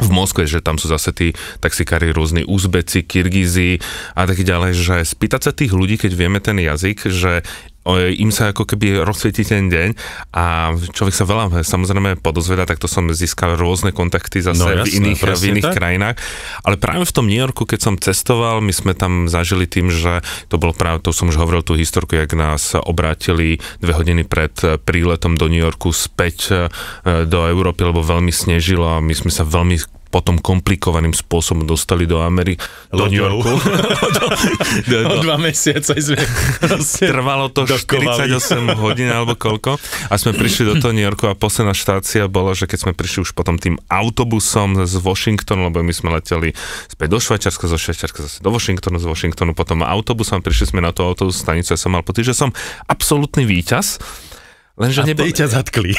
B: v Moskve, že tam sú zase tí taxikári rôzni Uzbeci, Kyrgyzi a tak ďalej, že spýtať sa tých ľudí, keď vieme ten jazyk, že im sa ako keby rozsvietí ten deň a človek sa veľa samozrejme podozvedá, tak to som získal rôzne kontakty zase no, jasné, v iných, v iných krajinách. Ale práve v tom New Yorku, keď som cestoval, my sme tam zažili tým, že to bolo práve, to som už hovoril tú historku, jak nás obrátili dve hodiny pred príletom do New Yorku späť eh, do Európy, lebo veľmi snežilo a my sme sa veľmi potom komplikovaným spôsobom dostali do Amery, do New Yorku. do, do, do, o
A: dva mesiace sme Trvalo to dokovali. 48
B: hodín alebo koľko. A sme prišli do toho New Yorku a posledná štácia bola, že keď sme prišli už potom tým autobusom z Washingtonu, lebo my sme leteli späť do Švajčiarska, zo Švajčiarska zase do Washingtonu, z Washingtonu potom autobusom a prišli sme na tú autobus stanicu a ja som mal pocit, že som absolútny víťaz Lenže a neboli... ťa zatkli.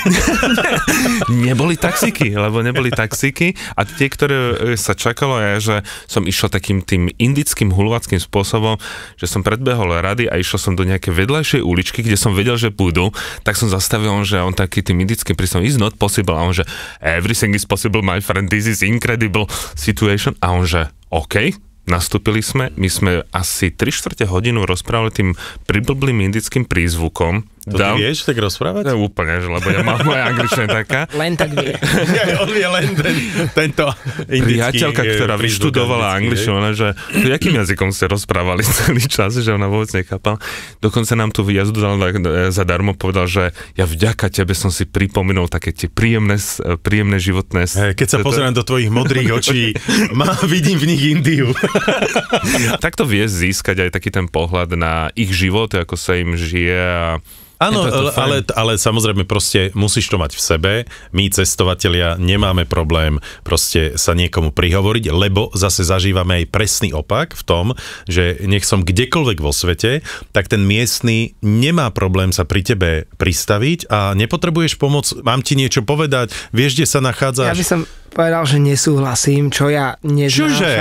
B: neboli taxíky, lebo neboli taxíky a tie, ktoré e, sa čakalo je, že som išiel takým tým indickým hulváckým spôsobom, že som predbehol rady a išiel som do nejakej vedľajšej uličky, kde som vedel, že budú, tak som zastavil, že on taký tým indickým prísom is not possible a on že everything is possible, my friend, this is incredible situation a on že OK, nastúpili sme, my sme asi 3 čtvrte hodinu rozprávali tým priblblým indickým prízvukom to dám.
C: ty
A: vieš tak rozprávať? No, úplne, že, lebo ja mám moja
B: angličtina taká.
C: Len tak vie. On je len ten,
B: tento indický Priateľka, eh, ktorá vyštudovala angličtinu, ona, že tu jakým jazykom ste rozprávali celý čas, že ona vôbec nechápala. Dokonca nám tu jazdu dal eh, zadarmo, povedal, že ja vďaka tebe som si pripomenul také tie príjemné, eh, príjemné životné... Hey, keď sa pozerám do tvojich modrých očí,
A: má, vidím v nich Indiu.
B: Takto vie získať aj taký ten pohľad na ich
A: život, ako sa im žije a Áno, ale, ale samozrejme proste musíš to mať v sebe. My cestovatelia nemáme problém proste sa niekomu prihovoriť, lebo zase zažívame aj presný opak v tom, že nech som kdekoľvek vo svete, tak ten miestny nemá problém sa pri tebe pristaviť a nepotrebuješ pomoc, mám ti niečo povedať, vieš, kde sa nachádzaš. Ja by som
C: povedal, že nesúhlasím, čo ja neznášam. Čože?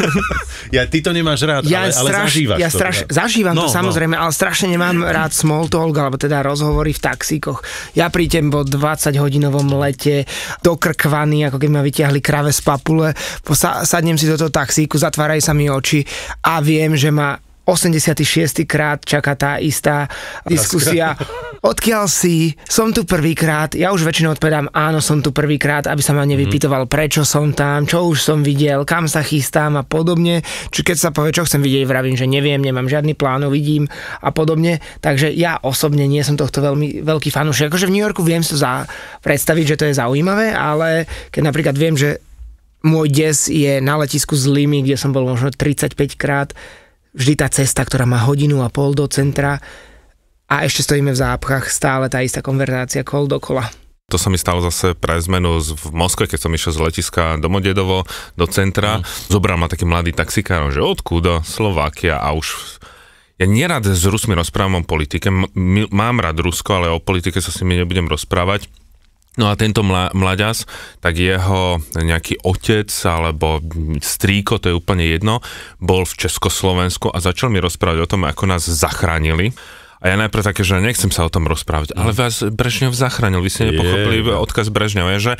A: ja, ty to nemáš rád, ja ale, ale straš, zažívaš ja to. Straš, teda. zažívam no, to no. samozrejme,
C: no. ale strašne nemám rád small talk, alebo teda rozhovory v taxíkoch. Ja prídem po 20-hodinovom lete do krkvany, ako keď ma vytiahli krave z papule, posadnem si do toho taxíku, zatvárajú sa mi oči a viem, že ma 86. krát čaká tá istá diskusia. Odkiaľ si? Som tu prvýkrát. Ja už väčšinou odpovedám, áno, som tu prvýkrát, aby sa ma mhm. nevypytoval, prečo som tam, čo už som videl, kam sa chystám a podobne. Či keď sa povie, čo chcem vidieť, vravím, že neviem, nemám žiadny plán, vidím a podobne. Takže ja osobne nie som tohto veľmi veľký fanúšik. Akože v New Yorku viem si to za, predstaviť, že to je zaujímavé, ale keď napríklad viem, že môj des je na letisku z Limy, kde som bol možno 35 krát, vždy tá cesta, ktorá má hodinu a pol do centra a ešte stojíme v zápchách, stále tá istá konverzácia kol dokola.
B: To sa mi stalo zase pre zmenu z, v Moskve, keď som išiel z letiska do Modedovo, do centra. Mm. Zobral ma taký mladý taxikár, že odkúda? Slovakia a už... Ja nerad s Rusmi rozprávam o politike, M- mám rád Rusko, ale o politike sa s nimi nebudem rozprávať. No a tento mla, mladias, tak jeho nejaký otec alebo strýko, to je úplne jedno, bol v Československu a začal mi rozprávať o tom, ako nás zachránili. A ja najprv také, že nechcem sa o tom rozprávať, ale mhm. vás Brežňov zachránil, vy ste nepochopili je, odkaz Brežňova, že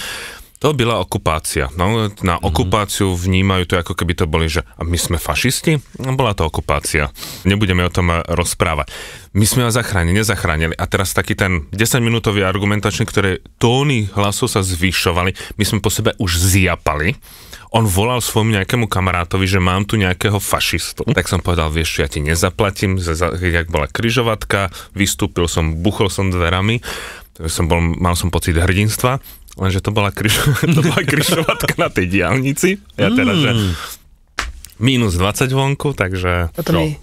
B: to byla okupácia. No, na mhm. okupáciu vnímajú to, ako keby to boli, že my sme fašisti? No, bola to okupácia. Nebudeme o tom eh, rozprávať. My sme ho zachránili, nezachránili. A teraz taký ten 10-minútový argumentačný, ktoré tóny hlasu sa zvyšovali, my sme po sebe už zjapali on volal svojmu nejakému kamarátovi, že mám tu nejakého fašistu. Tak som povedal, vieš, ja ti nezaplatím, jak bola kryžovatka, vystúpil som, buchol som dverami, som bol, mal som pocit hrdinstva Lenže to bola, križo, to bola na tej diálnici. Ja teraz, že mm. minus 20 vonku, takže... to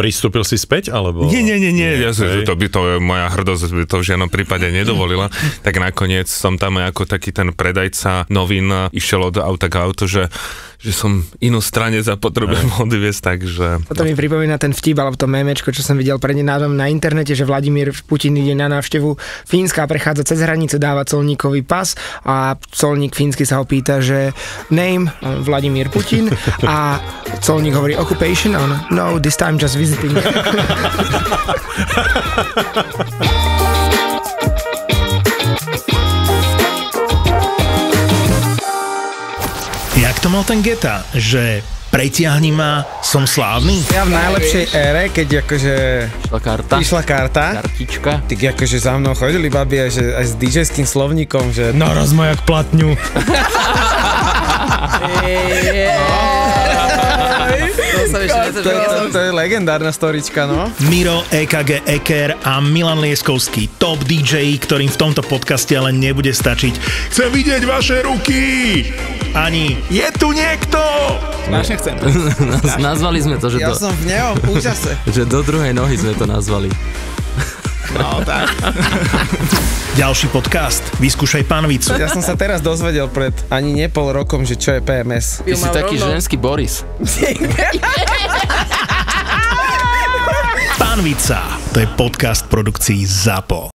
B: Pristúpil si späť, alebo... Nie, nie, nie, nie, ja okay. to by to moja hrdosť by to v žiadnom prípade nedovolila. tak nakoniec som tam ako taký ten predajca novín išiel od auta k autu, že že som inostranec za potrebujem no. odviesť, takže...
C: Potom mi pripomína ten vtip, alebo to memečko, čo som videl prednedávnom na internete, že Vladimír Putin ide na návštevu Fínska a prechádza cez hranicu, dáva colníkový pas a colník fínsky sa ho pýta, že name eh, Vladimír Putin a colník hovorí occupation a on, no, this time just visiting. mal ten geta, že pretiahni ma, som slávny. Ja v najlepšej ére, keď akože... Išla karta. Išla karta. Kartička. Tak akože za mnou chodili babi aj, že, aj s dj slovníkom, že... No rozmajak platňu. To je legendárna storička, no.
A: Miro, EKG Eker a Milan Lieskovský, top DJ, ktorým v tomto podcaste ale nebude stačiť. Chcem vidieť vaše ruky! Ani. Je tu niekto! Strašne chcem. nazvali sme to, že ja som v neom, úžase. že do druhej
C: nohy sme to nazvali. No, tak. Ďalší podcast. Vyskúšaj panvicu. Ja som sa teraz dozvedel pred ani nepol rokom, že čo je PMS. Ty si taký rovno. ženský Boris.
A: Panvica. To je podcast produkcií ZAPO.